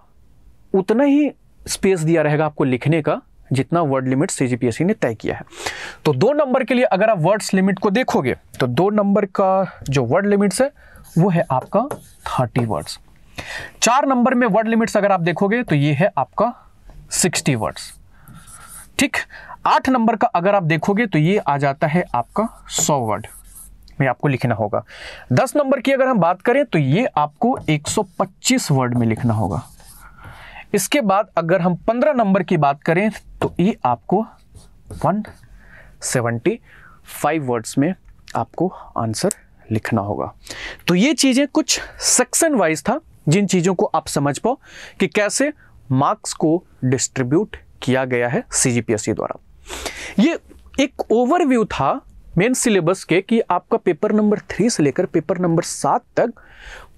उतना ही स्पेस दिया रहेगा आपको लिखने का जितना वर्ड लिमिट सी ने तय किया है तो दो नंबर के लिए अगर आप वर्ड्स लिमिट को देखोगे तो दो नंबर का जो वर्ड लिमिट्स है वो है आपका थर्टी वर्ड्स चार नंबर में वर्ड लिमिट्स अगर आप देखोगे तो ये है आपका सिक्सटी वर्ड्स ठीक आठ नंबर का अगर आप देखोगे तो ये आ जाता है आपका सौ वर्ड में आपको लिखना होगा दस नंबर की अगर हम बात करें तो ये आपको 125 वर्ड में लिखना होगा इसके बाद अगर हम पंद्रह नंबर की बात करें तो ये आपको फाइव वर्ड्स में आपको आंसर लिखना होगा तो ये चीज़ें कुछ सेक्शन वाइज था जिन चीज़ों को आप समझ पाओ कि कैसे मार्क्स को डिस्ट्रीब्यूट किया गया है सीजीपीएससी e द्वारा ये एक ओवरव्यू था मेन सिलेबस के कि आपका पेपर नंबर थ्री से लेकर पेपर नंबर सात तक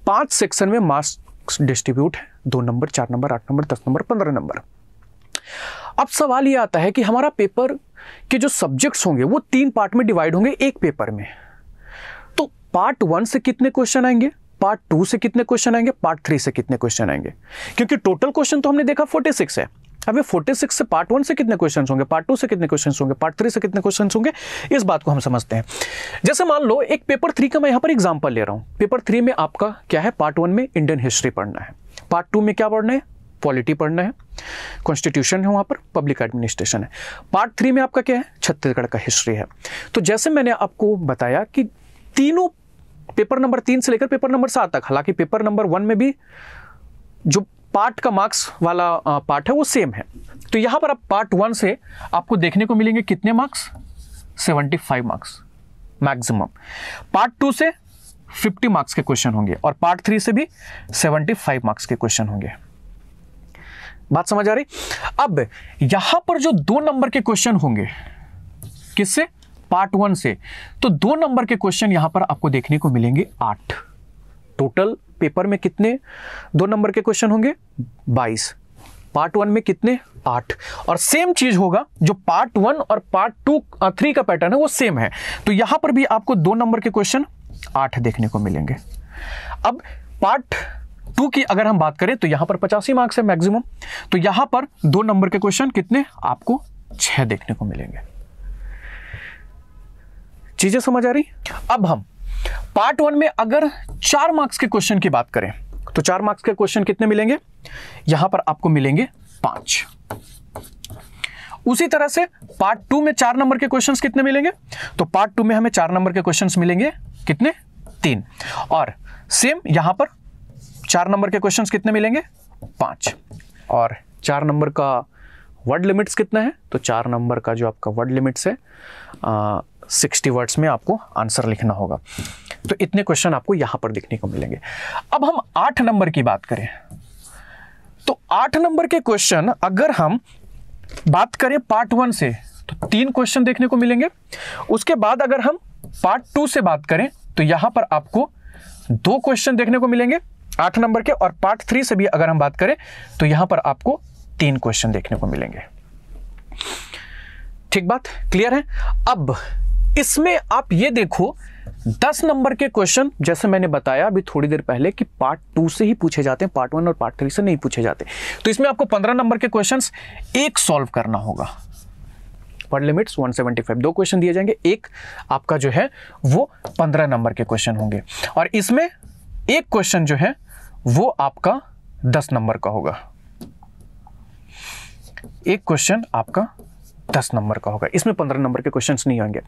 पांच सेक्शन में मार्क्स डिस्ट्रीब्यूट है दो नंबर चार नंबर आठ नंबर दस नंबर पंद्रह नंबर अब सवाल यह आता है कि हमारा पेपर के जो सब्जेक्ट्स होंगे वो तीन पार्ट में डिवाइड होंगे एक पेपर में तो पार्ट वन से कितने क्वेश्चन आएंगे पार्ट टू से कितने क्वेश्चन आएंगे पार्ट थ्री से कितने क्वेश्चन आएंगे क्योंकि टोटल क्वेश्चन तो हमने देखा फोर्टी सिक्स है अब ये सिक्स से पार्ट वन से कितने क्वेश्चन होंगे पार्ट टू से कितने क्वेश्चन होंगे पार्ट थ्री से कितने क्वेश्चन होंगे इस बात को हम समझते हैं जैसे मान लो एक पेपर थ्री का मैं यहाँ पर एग्जाम्पल ले रहा हूँ पेपर थ्री में आपका क्या है पार्ट वन में इंडियन हिस्ट्री पढ़ना है पार्ट टू में क्या पढ़ना है पॉलिटी पढ़ना है कॉन्स्टिट्यूशन है वहाँ पर पब्लिक एडमिनिस्ट्रेशन है पार्ट थ्री में आपका क्या है छत्तीसगढ़ का हिस्ट्री है तो जैसे मैंने आपको बताया कि तीनों पेपर नंबर तीन से लेकर पेपर नंबर सात तक हालांकि पेपर नंबर वन में भी जो पार्ट का मार्क्स वाला पार्ट है वो सेम है तो यहां पर आप पार्ट वन से आपको देखने को मिलेंगे कितने marks 75 marks maximum part two से 50 मार्क्स के क्वेश्चन होंगे और पार्ट थ्री से भी 75 मार्क्स के क्वेश्चन होंगे बात समझ आ रही अब यहां पर जो दो नंबर के क्वेश्चन होंगे किससे पार्ट वन से तो दो नंबर के क्वेश्चन यहां पर आपको देखने को मिलेंगे आठ टोटल पेपर में कितने दो नंबर के क्वेश्चन होंगे बाईस पार्ट वन में कितने आठ और सेम चीज होगा जो पार्ट वन और पार्ट टू थ्री का पैटर्न है वो सेम है तो यहां पर भी आपको दो नंबर के क्वेश्चन आठ देखने को मिलेंगे अब पार्ट टू की अगर हम बात करें तो यहां पर पचासी मार्क्स है मैक्सिमम तो यहां पर दो नंबर के क्वेश्चन कितने आपको छह देखने को मिलेंगे चीजें समझ आ रही अब हम पार्ट वन में अगर चार मार्क्स के क्वेश्चन की बात करें तो चार मार्क्स के क्वेश्चन कितने मिलेंगे यहां पर आपको मिलेंगे पांच उसी तरह से पार्ट टू में चार नंबर के क्वेश्चंस कितने मिलेंगे तो पार्ट टू में हमें चार नंबर के क्वेश्चंस मिलेंगे कितने तीन और सेम यहां पर चार नंबर के क्वेश्चंस कितने मिलेंगे पांच और चार नंबर का वर्ड लिमिट्स कितना है तो चार नंबर का जो आपका वर्ड लिमिट्स है आ, सिक्सटी वर्ड्स में आपको आंसर लिखना होगा तो इतने क्वेश्चन आपको यहां पर देखने को मिलेंगे अब हम आठ नंबर की बात करें तो आठ नंबर के क्वेश्चन अगर हम बात करें पार्ट वन से तो तीन क्वेश्चन देखने को मिलेंगे उसके बाद अगर हम पार्ट टू से बात करें तो यहां पर आपको दो क्वेश्चन देखने को मिलेंगे आठ नंबर के और पार्ट थ्री से भी अगर हम बात करें तो यहां पर आपको तीन क्वेश्चन देखने को मिलेंगे ठीक बात क्लियर है अब इसमें आप ये देखो दस नंबर के क्वेश्चन जैसे मैंने बताया अभी थोड़ी देर पहले कि पार्ट टू से ही पूछे जाते हैं पार्ट वन और पार्ट थ्री से नहीं पूछे जाते तो इसमें आपको पंद्रह नंबर के क्वेश्चंस एक सॉल्व करना होगा पर लिमिट्स 175 दो क्वेश्चन दिए जाएंगे एक आपका जो है वो पंद्रह नंबर के क्वेश्चन होंगे और इसमें एक क्वेश्चन जो है वो आपका दस नंबर का होगा एक क्वेश्चन आपका दस नंबर का होगा इसमें पंद्रह नंबर के क्वेश्चन नहीं होंगे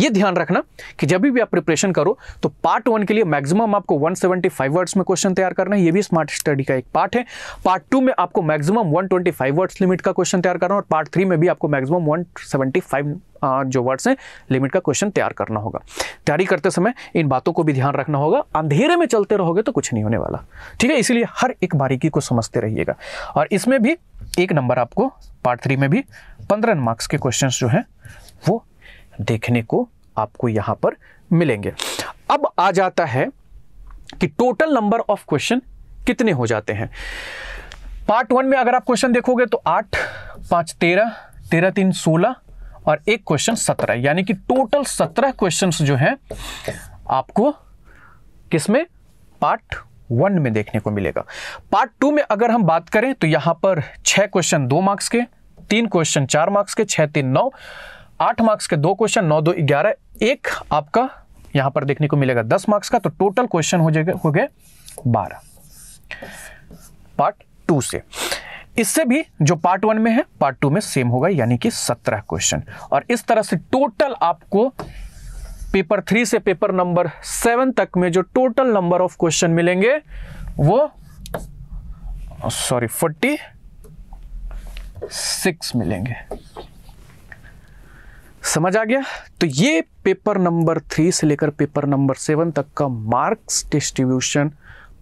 ये ध्यान रखना कि जब भी आप प्रिपरेशन करो तो पार्ट वन के लिए मैक्सिमम आपको 175 वर्ड्स में क्वेश्चन तैयार करना है ये भी स्मार्ट स्टडी का एक पार्ट है पार्ट टू में आपको मैक्सिमम 125 वर्ड्स लिमिट का क्वेश्चन तैयार करना और पार्ट थ्री में भी आपको मैक्सिमम वन जो वर्ड्स हैं लिमिट का क्वेश्चन तैयार करना होगा तैयारी करते समय इन बातों को भी ध्यान रखना होगा अंधेरे में चलते रहोगे तो कुछ नहीं होने वाला ठीक है इसीलिए हर एक बारीकी को समझते रहिएगा और इसमें भी एक नंबर आपको पार्ट थ्री में भी पंद्रह मार्क्स के क्वेश्चन जो हैं वो देखने को आपको यहाँ पर मिलेंगे अब आ जाता है कि टोटल नंबर ऑफ क्वेश्चन कितने हो जाते हैं पार्ट वन में अगर आप क्वेश्चन देखोगे तो आठ पांच तेरह तेरह तीन सोलह और एक क्वेश्चन सत्रह यानी कि टोटल सत्रह क्वेश्चन जो है आपको किसमें पार्ट वन में देखने को मिलेगा पार्ट टू में अगर हम बात करें तो यहां पर छह क्वेश्चन दो मार्क्स के तीन क्वेश्चन चार मार्क्स के छह तीन नौ आठ मार्क्स के दो क्वेश्चन नौ दो ग्यारह एक आपका यहां पर देखने को मिलेगा दस मार्क्स का तो टोटल क्वेश्चन हो जाएगा हो गए बारह पार्ट टू से इससे भी जो पार्ट वन में है पार्ट टू में सेम होगा यानी कि सत्रह क्वेश्चन और इस तरह से टोटल आपको पेपर थ्री से पेपर नंबर सेवन तक में जो टोटल नंबर ऑफ क्वेश्चन मिलेंगे वो सॉरी फोर्टी सिक्स मिलेंगे समझ आ गया तो ये पेपर नंबर थ्री से लेकर पेपर नंबर सेवन तक का मार्क्स डिस्ट्रीब्यूशन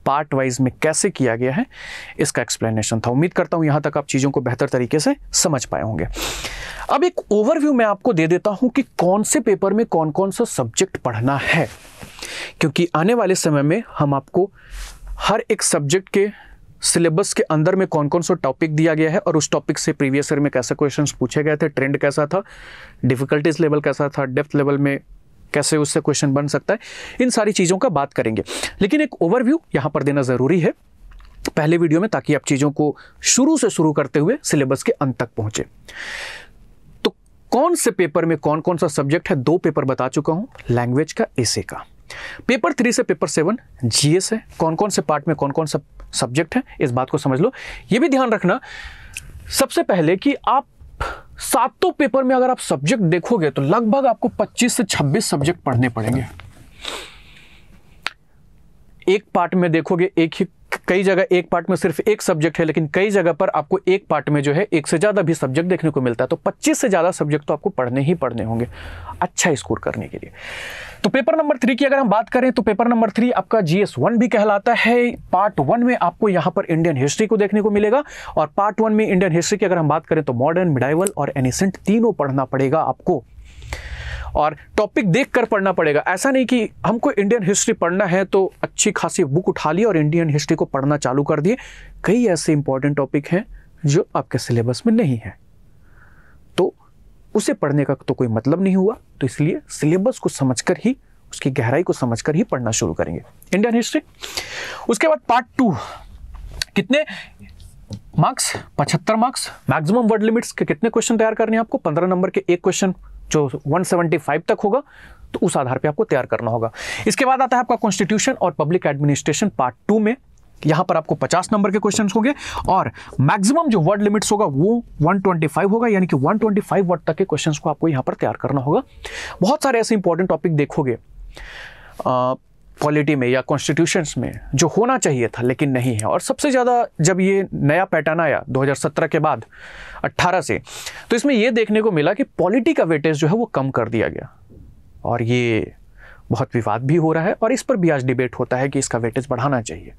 पार्ट वाइज में कैसे किया गया है इसका एक्सप्लेनेशन था उम्मीद करता हूँ यहाँ तक आप चीज़ों को बेहतर तरीके से समझ पाए होंगे अब एक ओवरव्यू मैं आपको दे देता हूँ कि कौन से पेपर में कौन कौन सा सब्जेक्ट पढ़ना है क्योंकि आने वाले समय में हम आपको हर एक सब्जेक्ट के सिलेबस के अंदर में कौन कौन सा टॉपिक दिया गया है और उस टॉपिक से प्रीवियस ईयर में कैसे क्वेश्चंस पूछे गए थे ट्रेंड कैसा था डिफ़िकल्टीज लेवल कैसा था डेप्थ लेवल में कैसे उससे क्वेश्चन बन सकता है इन सारी चीज़ों का बात करेंगे लेकिन एक ओवरव्यू यहां पर देना ज़रूरी है पहले वीडियो में ताकि आप चीज़ों को शुरू से शुरू करते हुए सिलेबस के अंत तक पहुंचे तो कौन से पेपर में कौन कौन सा सब्जेक्ट है दो पेपर बता चुका हूं लैंग्वेज का एसे का पेपर थ्री से पेपर सेवन जीएस है कौन कौन से पार्ट में कौन कौन सा सब्जेक्ट है इस बात को समझ लो ये भी ध्यान रखना सबसे पहले कि आप सातों पेपर में अगर आप सब्जेक्ट देखोगे तो लगभग आपको 25 से 26 सब्जेक्ट पढ़ने पड़ेंगे एक पार्ट में देखोगे एक ही कई जगह एक पार्ट में सिर्फ एक सब्जेक्ट है लेकिन कई जगह पर आपको एक पार्ट में जो है एक से ज़्यादा भी सब्जेक्ट देखने को मिलता है तो पच्चीस से ज़्यादा सब्जेक्ट तो आपको पढ़ने ही पढ़ने होंगे अच्छा स्कोर करने के लिए तो पेपर नंबर थ्री की अगर हम बात करें तो पेपर नंबर थ्री आपका जी एस वन भी कहलाता है पार्ट वन में आपको यहाँ पर इंडियन हिस्ट्री को देखने को मिलेगा और पार्ट वन में इंडियन हिस्ट्री की अगर हम बात करें तो मॉडर्न मिडाइवल और एनिसेंट तीनों पढ़ना पड़ेगा आपको और टॉपिक देख कर पढ़ना पड़ेगा ऐसा नहीं कि हमको इंडियन हिस्ट्री पढ़ना है तो अच्छी खासी बुक उठा ली और इंडियन हिस्ट्री को पढ़ना चालू कर दिए कई ऐसे इंपॉर्टेंट टॉपिक हैं जो आपके सिलेबस में नहीं है तो उसे पढ़ने का तो कोई मतलब नहीं हुआ तो इसलिए सिलेबस को समझकर ही उसकी गहराई को समझकर ही पढ़ना शुरू करेंगे इंडियन हिस्ट्री उसके बाद पार्ट टू कितने मार्क्स पचहत्तर मार्क्स मैक्सिमम वर्ड लिमिट्स के कितने क्वेश्चन तैयार करने हैं आपको पंद्रह नंबर के एक क्वेश्चन जो 175 तक होगा तो उस आधार पे आपको तैयार करना होगा इसके बाद आता है आपका कॉन्स्टिट्यूशन और पब्लिक एडमिनिस्ट्रेशन पार्ट टू में यहां पर आपको 50 नंबर के क्वेश्चंस होंगे और मैक्सिमम जो वर्ड लिमिट्स होगा वो 125 होगा यानी कि 125 वर्ड तक के क्वेश्चंस को आपको यहां पर तैयार करना होगा बहुत सारे ऐसे इंपॉर्टेंट टॉपिक देखोगे पॉलिटी में या कॉन्स्टिट्यूशंस में जो होना चाहिए था लेकिन नहीं है और सबसे ज़्यादा जब ये नया पैटर्न आया 2017 के बाद 18 से तो इसमें ये देखने को मिला कि पॉलिटी का वेटेज जो है वो कम कर दिया गया और ये बहुत विवाद भी हो रहा है और इस पर भी आज डिबेट होता है कि इसका वेटेज बढ़ाना चाहिए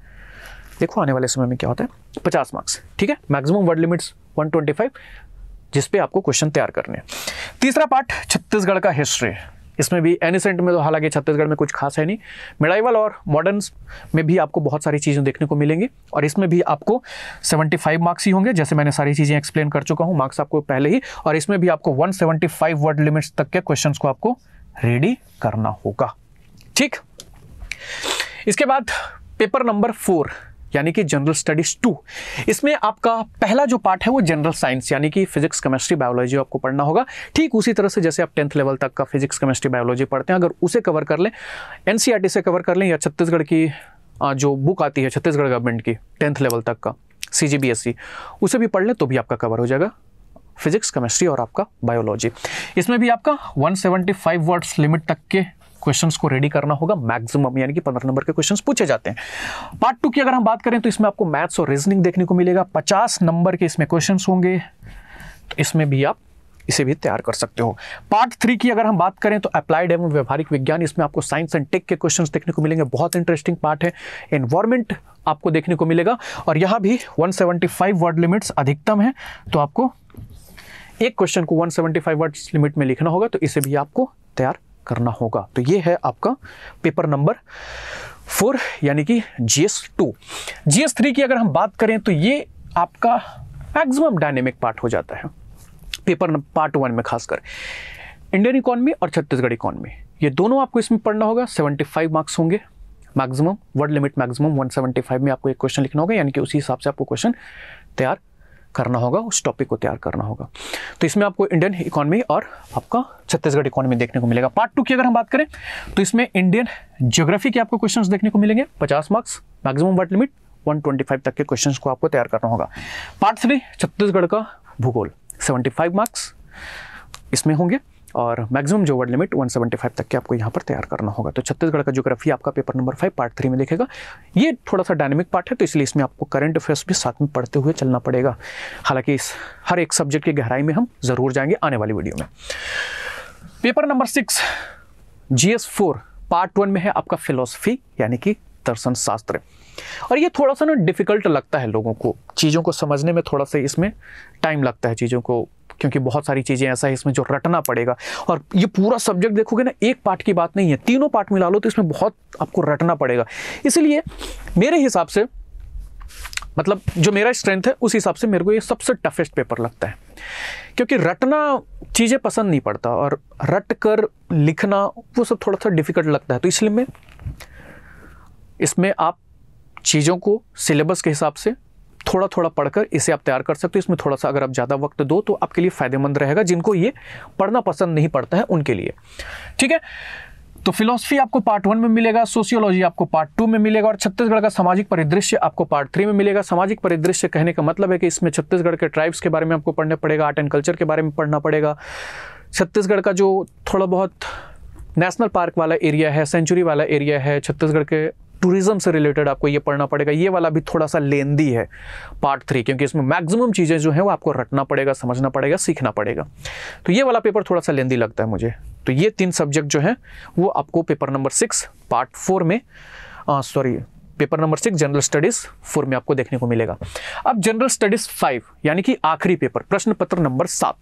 देखो आने वाले समय में क्या होता है पचास मार्क्स ठीक है मैक्सिमम वर्ड लिमिट्स वन जिस पे आपको क्वेश्चन तैयार करने हैं तीसरा पार्ट छत्तीसगढ़ का हिस्ट्री इसमें भी एनिसेंट में तो हालांकि छत्तीसगढ़ में कुछ खास है नहीं मेडाइवल और मॉडर्न में भी आपको बहुत सारी चीज़ें देखने को मिलेंगी और इसमें भी आपको 75 मार्क्स ही होंगे जैसे मैंने सारी चीज़ें एक्सप्लेन कर चुका हूँ मार्क्स आपको पहले ही और इसमें भी आपको 175 वर्ड लिमिट्स तक के क्वेश्चन को आपको रेडी करना होगा ठीक इसके बाद पेपर नंबर फोर यानी कि जनरल स्टडीज टू इसमें आपका पहला जो पार्ट है वो जनरल साइंस यानी कि फिजिक्स केमिस्ट्री बायोलॉजी आपको पढ़ना होगा ठीक उसी तरह से जैसे आप टेंथ लेवल तक का फिजिक्स केमिस्ट्री बायोलॉजी पढ़ते हैं अगर उसे कवर कर लें एनसीईआरटी e से कवर कर लें या छत्तीसगढ़ की जो बुक आती है छत्तीसगढ़ गवर्नमेंट की टेंथ लेवल तक का सी e, उसे भी पढ़ लें तो भी आपका कवर हो जाएगा फिजिक्स केमिस्ट्री और आपका बायोलॉजी इसमें भी आपका 175 वर्ड्स लिमिट तक के क्वेश्चंस को रेडी करना होगा मैक्सिमम यानी कि पंद्रह नंबर के क्वेश्चंस पूछे जाते हैं पार्ट टू की अगर हम बात करें तो इसमें आपको मैथ्स और रीजनिंग देखने को मिलेगा पचास नंबर के इसमें क्वेश्चन होंगे तो इसमें भी आप इसे भी तैयार कर सकते हो पार्ट थ्री की अगर हम बात करें तो अप्लाइड एवं व्यवहारिक विज्ञान इसमें आपको साइंस एंड टेक के क्वेश्चंस देखने को मिलेंगे बहुत इंटरेस्टिंग पार्ट है एनवायरमेंट आपको देखने को मिलेगा और यहां भी 175 वर्ड लिमिट्स अधिकतम है तो आपको एक क्वेश्चन को 175 वर्ड्स लिमिट में लिखना होगा तो इसे भी आपको तैयार करना होगा तो ये है आपका पेपर नंबर फोर यानी कि G S two G S three की अगर हम बात करें तो ये आपका मैक्सिमम डायनेमिक पार्ट हो जाता है पेपर पार्ट वन में खासकर इंडियन इकोनॉमी और छत्तीसगढ़ इकोनॉमी ये दोनों आपको इसमें पढ़ना होगा 75 मार्क्स होंगे मैक्सिमम वर्ड लिमिट मैक्सिमम 175 में आपको एक क्वेश्चन लिखना होगा यानी कि उसी हिसाब से आपको क्वेश्चन तैयार करना होगा उस टॉपिक को तैयार करना होगा तो इसमें आपको इंडियन इकोनॉमी और आपका छत्तीसगढ़ इकोनॉमी देखने को मिलेगा पार्ट टू की अगर हम बात करें तो इसमें इंडियन ज्योग्राफी के आपको क्वेश्चन देखने को मिलेंगे पचास मार्क्स मैक्सिमम वर्ड लिमिट 125 तक के क्वेश्चन को आपको तैयार करना होगा पार्ट थ्री छत्तीसगढ़ का भूगोल 75 मार्क्स इसमें होंगे और मैक्सिमम जो वर्ड लिमिट 175 तक के आपको यहाँ पर तैयार करना होगा तो छत्तीसगढ़ का ज्योग्राफी आपका paper number five part three में देखेगा ये थोड़ा सा डायनेमिक पार्ट है तो इसलिए इसमें आपको करंट अफेयर्स भी साथ में पढ़ते हुए चलना पड़ेगा हालांकि इस हर एक सब्जेक्ट की गहराई में हम ज़रूर जाएंगे आने वाली वीडियो में paper number six G part one में है आपका फिलोसफी यानी कि दर्शन शास्त्र और ये थोड़ा सा ना डिफ़िकल्ट लगता है लोगों को चीज़ों को समझने में थोड़ा सा इसमें टाइम लगता है चीज़ों को क्योंकि बहुत सारी चीज़ें ऐसा है इसमें जो रटना पड़ेगा और ये पूरा सब्जेक्ट देखोगे ना एक पार्ट की बात नहीं है तीनों पार्ट मिला लो तो इसमें बहुत आपको रटना पड़ेगा इसलिए मेरे हिसाब से मतलब जो मेरा स्ट्रेंथ है उस हिसाब से मेरे को ये सबसे टफेस्ट पेपर लगता है क्योंकि रटना चीज़ें पसंद नहीं पड़ता और रट कर लिखना वो सब थोड़ा सा डिफ़िकल्ट लगता है तो इसलिए मैं इसमें आप चीज़ों को सिलेबस के हिसाब से थोड़ा थोड़ा पढ़कर इसे आप तैयार कर सकते हो इसमें थोड़ा सा अगर आप ज़्यादा वक्त दो तो आपके लिए फ़ायदेमंद रहेगा जिनको ये पढ़ना पसंद नहीं पड़ता है उनके लिए ठीक है तो फिलोसफी आपको पार्ट वन में मिलेगा सोशियोलॉजी आपको पार्ट टू में मिलेगा और छत्तीसगढ़ का सामाजिक परिदृश्य आपको पार्ट थ्री में मिलेगा सामाजिक परिदृश्य कहने का मतलब है कि इसमें छत्तीसगढ़ के ट्राइब्स के बारे में आपको पढ़ना पड़ेगा आर्ट एंड कल्चर के बारे में पढ़ना पड़ेगा छत्तीसगढ़ का जो थोड़ा बहुत नेशनल पार्क वाला एरिया है सेंचुरी वाला एरिया है छत्तीसगढ़ के टूरिज्म से रिलेटेड आपको ये पढ़ना पड़ेगा ये वाला भी थोड़ा सा लेंदी है पार्ट थ्री क्योंकि इसमें मैक्सिमम चीज़ें जो हैं वो आपको रटना पड़ेगा समझना पड़ेगा सीखना पड़ेगा तो ये वाला पेपर थोड़ा सा लेंदी लगता है मुझे तो ये तीन सब्जेक्ट जो हैं वो आपको paper number six part four में sorry paper number six general studies four में आपको देखने को मिलेगा अब जनरल स्टडीज फाइव यानी कि आखिरी पेपर प्रश्न पत्र नंबर सात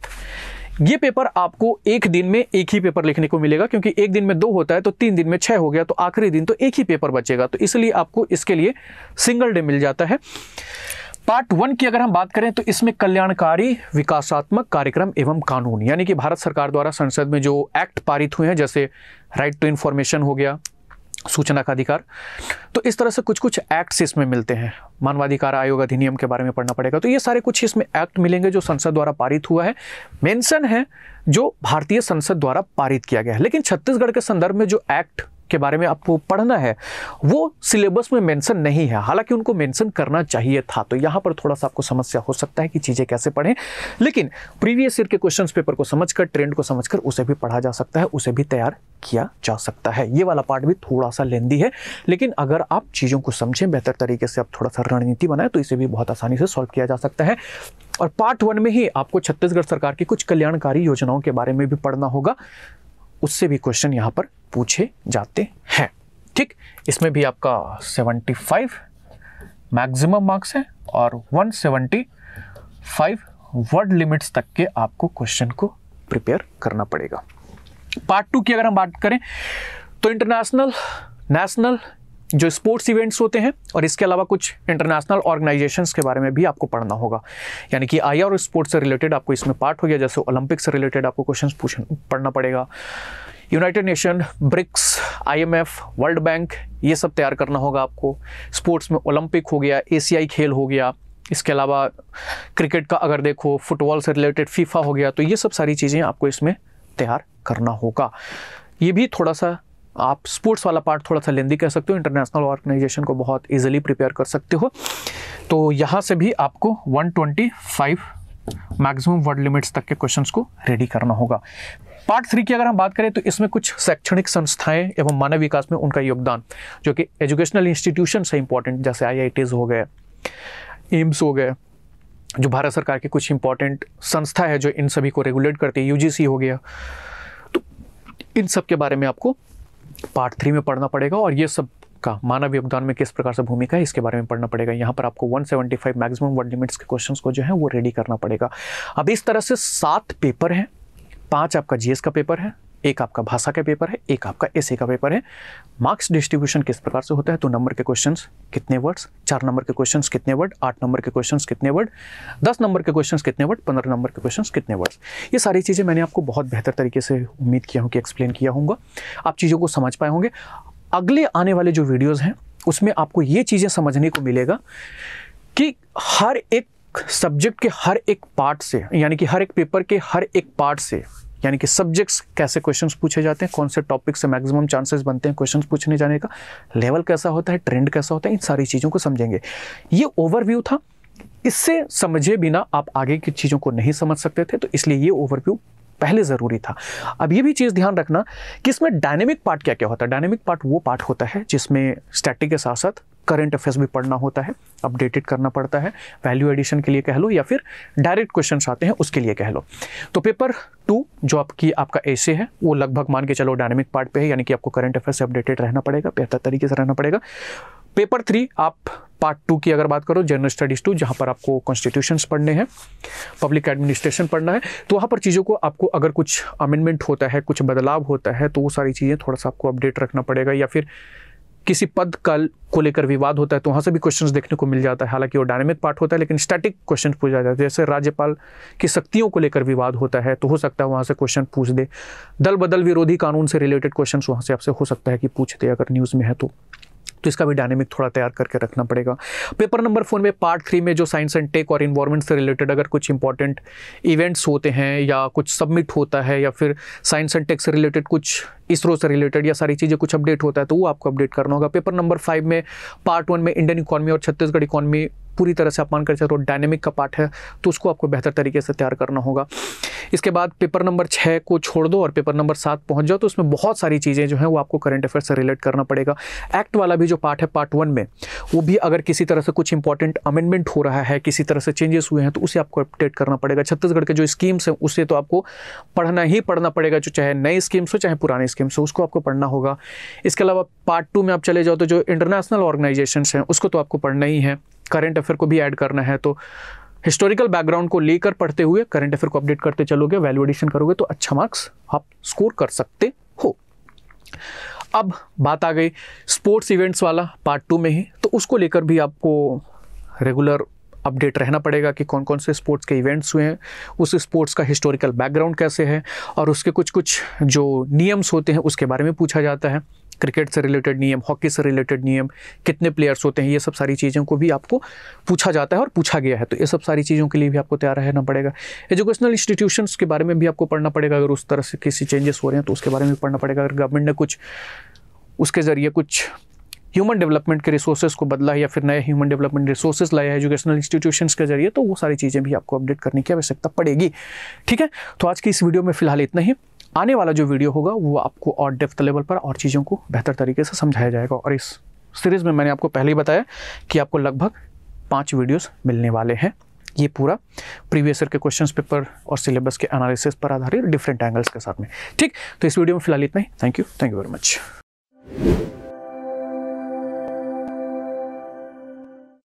ये पेपर आपको एक दिन में एक ही पेपर लिखने को मिलेगा क्योंकि एक दिन में दो होता है तो तीन दिन में छह हो गया तो आखिरी दिन तो एक ही पेपर बचेगा तो इसलिए आपको इसके लिए सिंगल डे मिल जाता है पार्ट वन की अगर हम बात करें तो इसमें कल्याणकारी विकासात्मक कार्यक्रम एवं कानून यानी कि भारत सरकार द्वारा संसद में जो एक्ट पारित हुए हैं जैसे राइट टू इन्फॉर्मेशन हो गया सूचना का अधिकार तो इस तरह से कुछ कुछ एक्ट्स इसमें मिलते हैं मानवाधिकार आयोग अधिनियम के बारे में पढ़ना पड़ेगा तो ये सारे कुछ इसमें एक्ट मिलेंगे जो संसद द्वारा पारित हुआ है मेंशन है जो भारतीय संसद द्वारा पारित किया गया है लेकिन छत्तीसगढ़ के संदर्भ में जो एक्ट के बारे में आपको पढ़ना है वो सिलेबस में मेंशन नहीं है हालांकि उनको मेंशन करना चाहिए था तो यहाँ पर थोड़ा सा आपको समस्या हो सकता है कि चीज़ें कैसे पढ़ें लेकिन प्रीवियस ईयर के क्वेश्चन पेपर को समझकर ट्रेंड को समझकर उसे भी पढ़ा जा सकता है उसे भी तैयार किया जा सकता है ये वाला पार्ट भी थोड़ा सा लेंदी है लेकिन अगर आप चीज़ों को समझें बेहतर तरीके से आप थोड़ा सा रणनीति बनाएं तो इसे भी बहुत आसानी से सॉल्व किया जा सकता है और पार्ट वन में ही आपको छत्तीसगढ़ सरकार की कुछ कल्याणकारी योजनाओं के बारे में भी पढ़ना होगा उससे भी क्वेश्चन यहाँ पर पूछे जाते हैं ठीक इसमें भी आपका 75 मैक्सिमम मार्क्स है और 175 वर्ड लिमिट्स तक के आपको क्वेश्चन को प्रिपेयर करना पड़ेगा पार्ट टू की अगर हम बात करें तो इंटरनेशनल नेशनल जो स्पोर्ट्स इवेंट्स होते हैं और इसके अलावा कुछ इंटरनेशनल ऑर्गेनाइजेशंस के बारे में भी आपको पढ़ना होगा यानी कि आई और स्पोर्ट्स से रिलेटेड आपको इसमें पार्ट हो गया जैसे ओलंपिक से रिलेटेड आपको क्वेश्चन पूछ पढ़ना पड़ेगा united nation BRICS IMF world bank ये सब तैयार करना होगा आपको स्पोर्ट्स में ओलंपिक हो गया एशियाई खेल हो गया इसके अलावा क्रिकेट का अगर देखो फुटबॉल से रिलेटेड फीफा हो गया तो ये सब सारी चीज़ें आपको इसमें तैयार करना होगा ये भी थोड़ा सा आप स्पोर्ट्स वाला पार्ट थोड़ा सा लेंदी कह सकते हो इंटरनेशनल ऑर्गेनाइजेशन को बहुत इजीली प्रिपेयर कर सकते हो तो यहाँ से भी आपको 125 मैक्सिमम वर्ड लिमिट्स तक के क्वेश्चंस को रेडी करना होगा पार्ट थ्री की अगर हम बात करें तो इसमें कुछ शैक्षणिक संस्थाएं एवं मानव विकास में उनका योगदान जो कि एजुकेशनल इंस्टीट्यूशन है इंपॉर्टेंट जैसे आई हो गए एम्स हो गए जो भारत सरकार की कुछ इंपॉर्टेंट संस्था है जो इन सभी को रेगुलेट करती है यूजीसी हो गया तो इन सब के बारे में आपको पार्ट थ्री में पढ़ना पड़ेगा और ये सब का मानव योगदान में किस प्रकार से भूमिका है इसके बारे में पढ़ना पड़ेगा यहाँ पर आपको 175 मैक्सिमम वर्ड लिमिट्स के क्वेश्चंस को जो है वो रेडी करना पड़ेगा अब इस तरह से सात पेपर हैं पांच आपका जीएस का पेपर है एक आपका भाषा का पेपर है एक आपका एसए का पेपर है मार्क्स डिस्ट्रीब्यूशन किस प्रकार से होता है तो नंबर के क्वेश्चंस कितने वर्ड्स चार नंबर के क्वेश्चंस कितने वर्ड आठ नंबर के क्वेश्चंस कितने वर्ड दस नंबर के क्वेश्चंस कितने वर्ड पंद्रह नंबर के क्वेश्चंस कितने वर्ड्स ये सारी चीज़ें मैंने आपको बहुत बेहतर तरीके से उम्मीद किया हूँ कि एक्सप्लेन किया होगा आप चीज़ों को समझ पाए होंगे अगले आने वाले जो वीडियोज़ हैं उसमें आपको ये चीज़ें समझने को मिलेगा कि हर एक सब्जेक्ट के हर एक पार्ट से यानी कि हर एक पेपर के हर एक पार्ट से यानी कि सब्जेक्ट्स कैसे क्वेश्चंस पूछे जाते हैं कौन से टॉपिक से मैक्सिमम चांसेस बनते हैं क्वेश्चंस पूछने जाने का लेवल कैसा होता है ट्रेंड कैसा होता है इन सारी चीज़ों को समझेंगे ये ओवरव्यू था इससे समझे बिना आप आगे की चीज़ों को नहीं समझ सकते थे तो इसलिए ये ओवरव्यू पहले ज़रूरी था अब ये भी चीज़ ध्यान रखना कि इसमें डायनेमिक पार्ट क्या क्या होता है डायनेमिक पार्ट वो पार्ट होता है जिसमें स्टैटिक के साथ साथ करंट अफेयर्स भी पढ़ना होता है अपडेटेड करना पड़ता है वैल्यू एडिशन के लिए कह लो या फिर डायरेक्ट क्वेश्चन आते हैं उसके लिए कह लो तो पेपर टू जो आपकी आपका ऐसे है वो लगभग मान के चलो डायनेमिक पार्ट पे है यानी कि आपको करंट अफेयर्स अपडेटेड रहना पड़ेगा बेहतर तरीके से रहना पड़ेगा पेपर थ्री आप पार्ट टू की अगर बात करो जनरल स्टडीज़ टू जहाँ पर आपको कॉन्स्टिट्यूशन पढ़ने हैं पब्लिक एडमिनिस्ट्रेशन पढ़ना है तो वहाँ पर चीज़ों को आपको अगर कुछ अमेंडमेंट होता है कुछ बदलाव होता है तो वो सारी चीज़ें थोड़ा सा आपको अपडेट रखना पड़ेगा या फिर किसी पद का को लेकर विवाद होता है तो वहाँ से भी क्वेश्चंस देखने को मिल जाता है हालांकि वो डायनेमिक पार्ट होता है लेकिन स्टैटिक क्वेश्चन पूछा जाता है जैसे राज्यपाल की शक्तियों को लेकर विवाद होता है तो हो सकता है वहाँ से क्वेश्चन पूछ दे दल बदल विरोधी कानून से रिलेटेड क्वेश्चन वहाँ से आपसे हो सकता है कि पूछ दे अगर न्यूज़ में है तो तो इसका भी डायनेमिक थोड़ा तैयार करके रखना पड़ेगा पेपर नंबर फोर में पार्ट थ्री में जो साइंस एंड टेक और इन्वायरमेंट से रिलेटेड अगर कुछ इंपॉर्टेंट इवेंट्स होते हैं या कुछ सबमिट होता है या फिर साइंस एंड टेक से रिलेटेड कुछ इसरो से रिलेटेड या सारी चीज़ें कुछ अपडेट होता है तो वो आपको अपडेट करना होगा पेपर नंबर फाइव में पार्ट वन में इंडियन इकॉनमी और छत्तीसगढ़ इकॉनमी पूरी तरह से अपमान कर सकते हो डायनेमिक का पार्ट है तो उसको आपको बेहतर तरीके से तैयार करना होगा इसके बाद पेपर नंबर छः को छोड़ दो और पेपर नंबर सात पहुंच जाओ तो उसमें बहुत सारी चीज़ें जो हैं वो आपको करंट अफेयर से रिलेट करना पड़ेगा एक्ट वाला भी जो पार्ट है पार्ट वन में वो भी अगर किसी तरह से कुछ इंपॉर्टेंट अमेंडमेंट हो रहा है किसी तरह से चेंजेस हुए हैं तो उसे आपको अपडेट करना पड़ेगा छत्तीसगढ़ के जो स्कीम्स हैं उसे तो आपको पढ़ना ही पढ़ना पड़ेगा जो चाहे नई स्कीम्स हो चाहे पुरानी स्कीम्स हो उसको आपको पढ़ना होगा इसके अलावा पार्ट टू में आप चले जाओ तो जो इंटरनेशनल ऑर्गेनाइजेशन हैं उसको तो आपको पढ़ना ही है करंट अफेयर को भी ऐड करना है तो हिस्टोरिकल बैकग्राउंड को लेकर पढ़ते हुए करंट अफेयर को अपडेट करते चलोगे वैल्यू एडिशन करोगे तो अच्छा मार्क्स आप स्कोर कर सकते हो अब बात आ गई स्पोर्ट्स इवेंट्स वाला पार्ट टू में ही तो उसको लेकर भी आपको रेगुलर अपडेट रहना पड़ेगा कि कौन कौन से स्पोर्ट्स के इवेंट्स हुए हैं उस स्पोर्ट्स का हिस्टोरिकल बैकग्राउंड कैसे है और उसके कुछ कुछ जो नियम्स होते हैं उसके बारे में पूछा जाता है क्रिकेट से रिलेटेड नियम हॉकी से रिलेटेड नियम कितने प्लेयर्स होते हैं ये सब सारी चीज़ों को भी आपको पूछा जाता है और पूछा गया है तो ये सब सारी चीज़ों के लिए भी आपको तैयार रहना पड़ेगा एजुकेशनल इंस्टीट्यूशंस के बारे में भी आपको पढ़ना पड़ेगा अगर उस तरह से किसी चेंजेस हो रहे हैं तो उसके बारे में पढ़ना पड़ेगा अगर गवर्नमेंट ने कुछ उसके ज़रिए कुछ ह्यूमन डेवलपमेंट के रिसोर्सेज को बदला है या फिर नए ह्यूमन डेवलपमेंट रिसोर्सेज लाया है एजुकेशनल इंस्टीट्यूशंस के जरिए तो वो सारी चीज़ें भी आपको अपडेट करने की आवश्यकता पड़ेगी ठीक है तो आज की इस वीडियो में फिलहाल इतना ही आने वाला जो वीडियो होगा वो आपको और डेप्थ लेवल पर और चीज़ों को बेहतर तरीके से समझाया जाएगा और इस सीरीज़ में मैंने आपको पहले ही बताया कि आपको लगभग पाँच वीडियोस मिलने वाले हैं ये पूरा प्रीवियस ईयर के क्वेश्चंस पेपर और सिलेबस के एनालिसिस पर आधारित डिफरेंट एंगल्स के साथ में ठीक तो इस वीडियो में फिलहाल इतना ही thank you thank you very much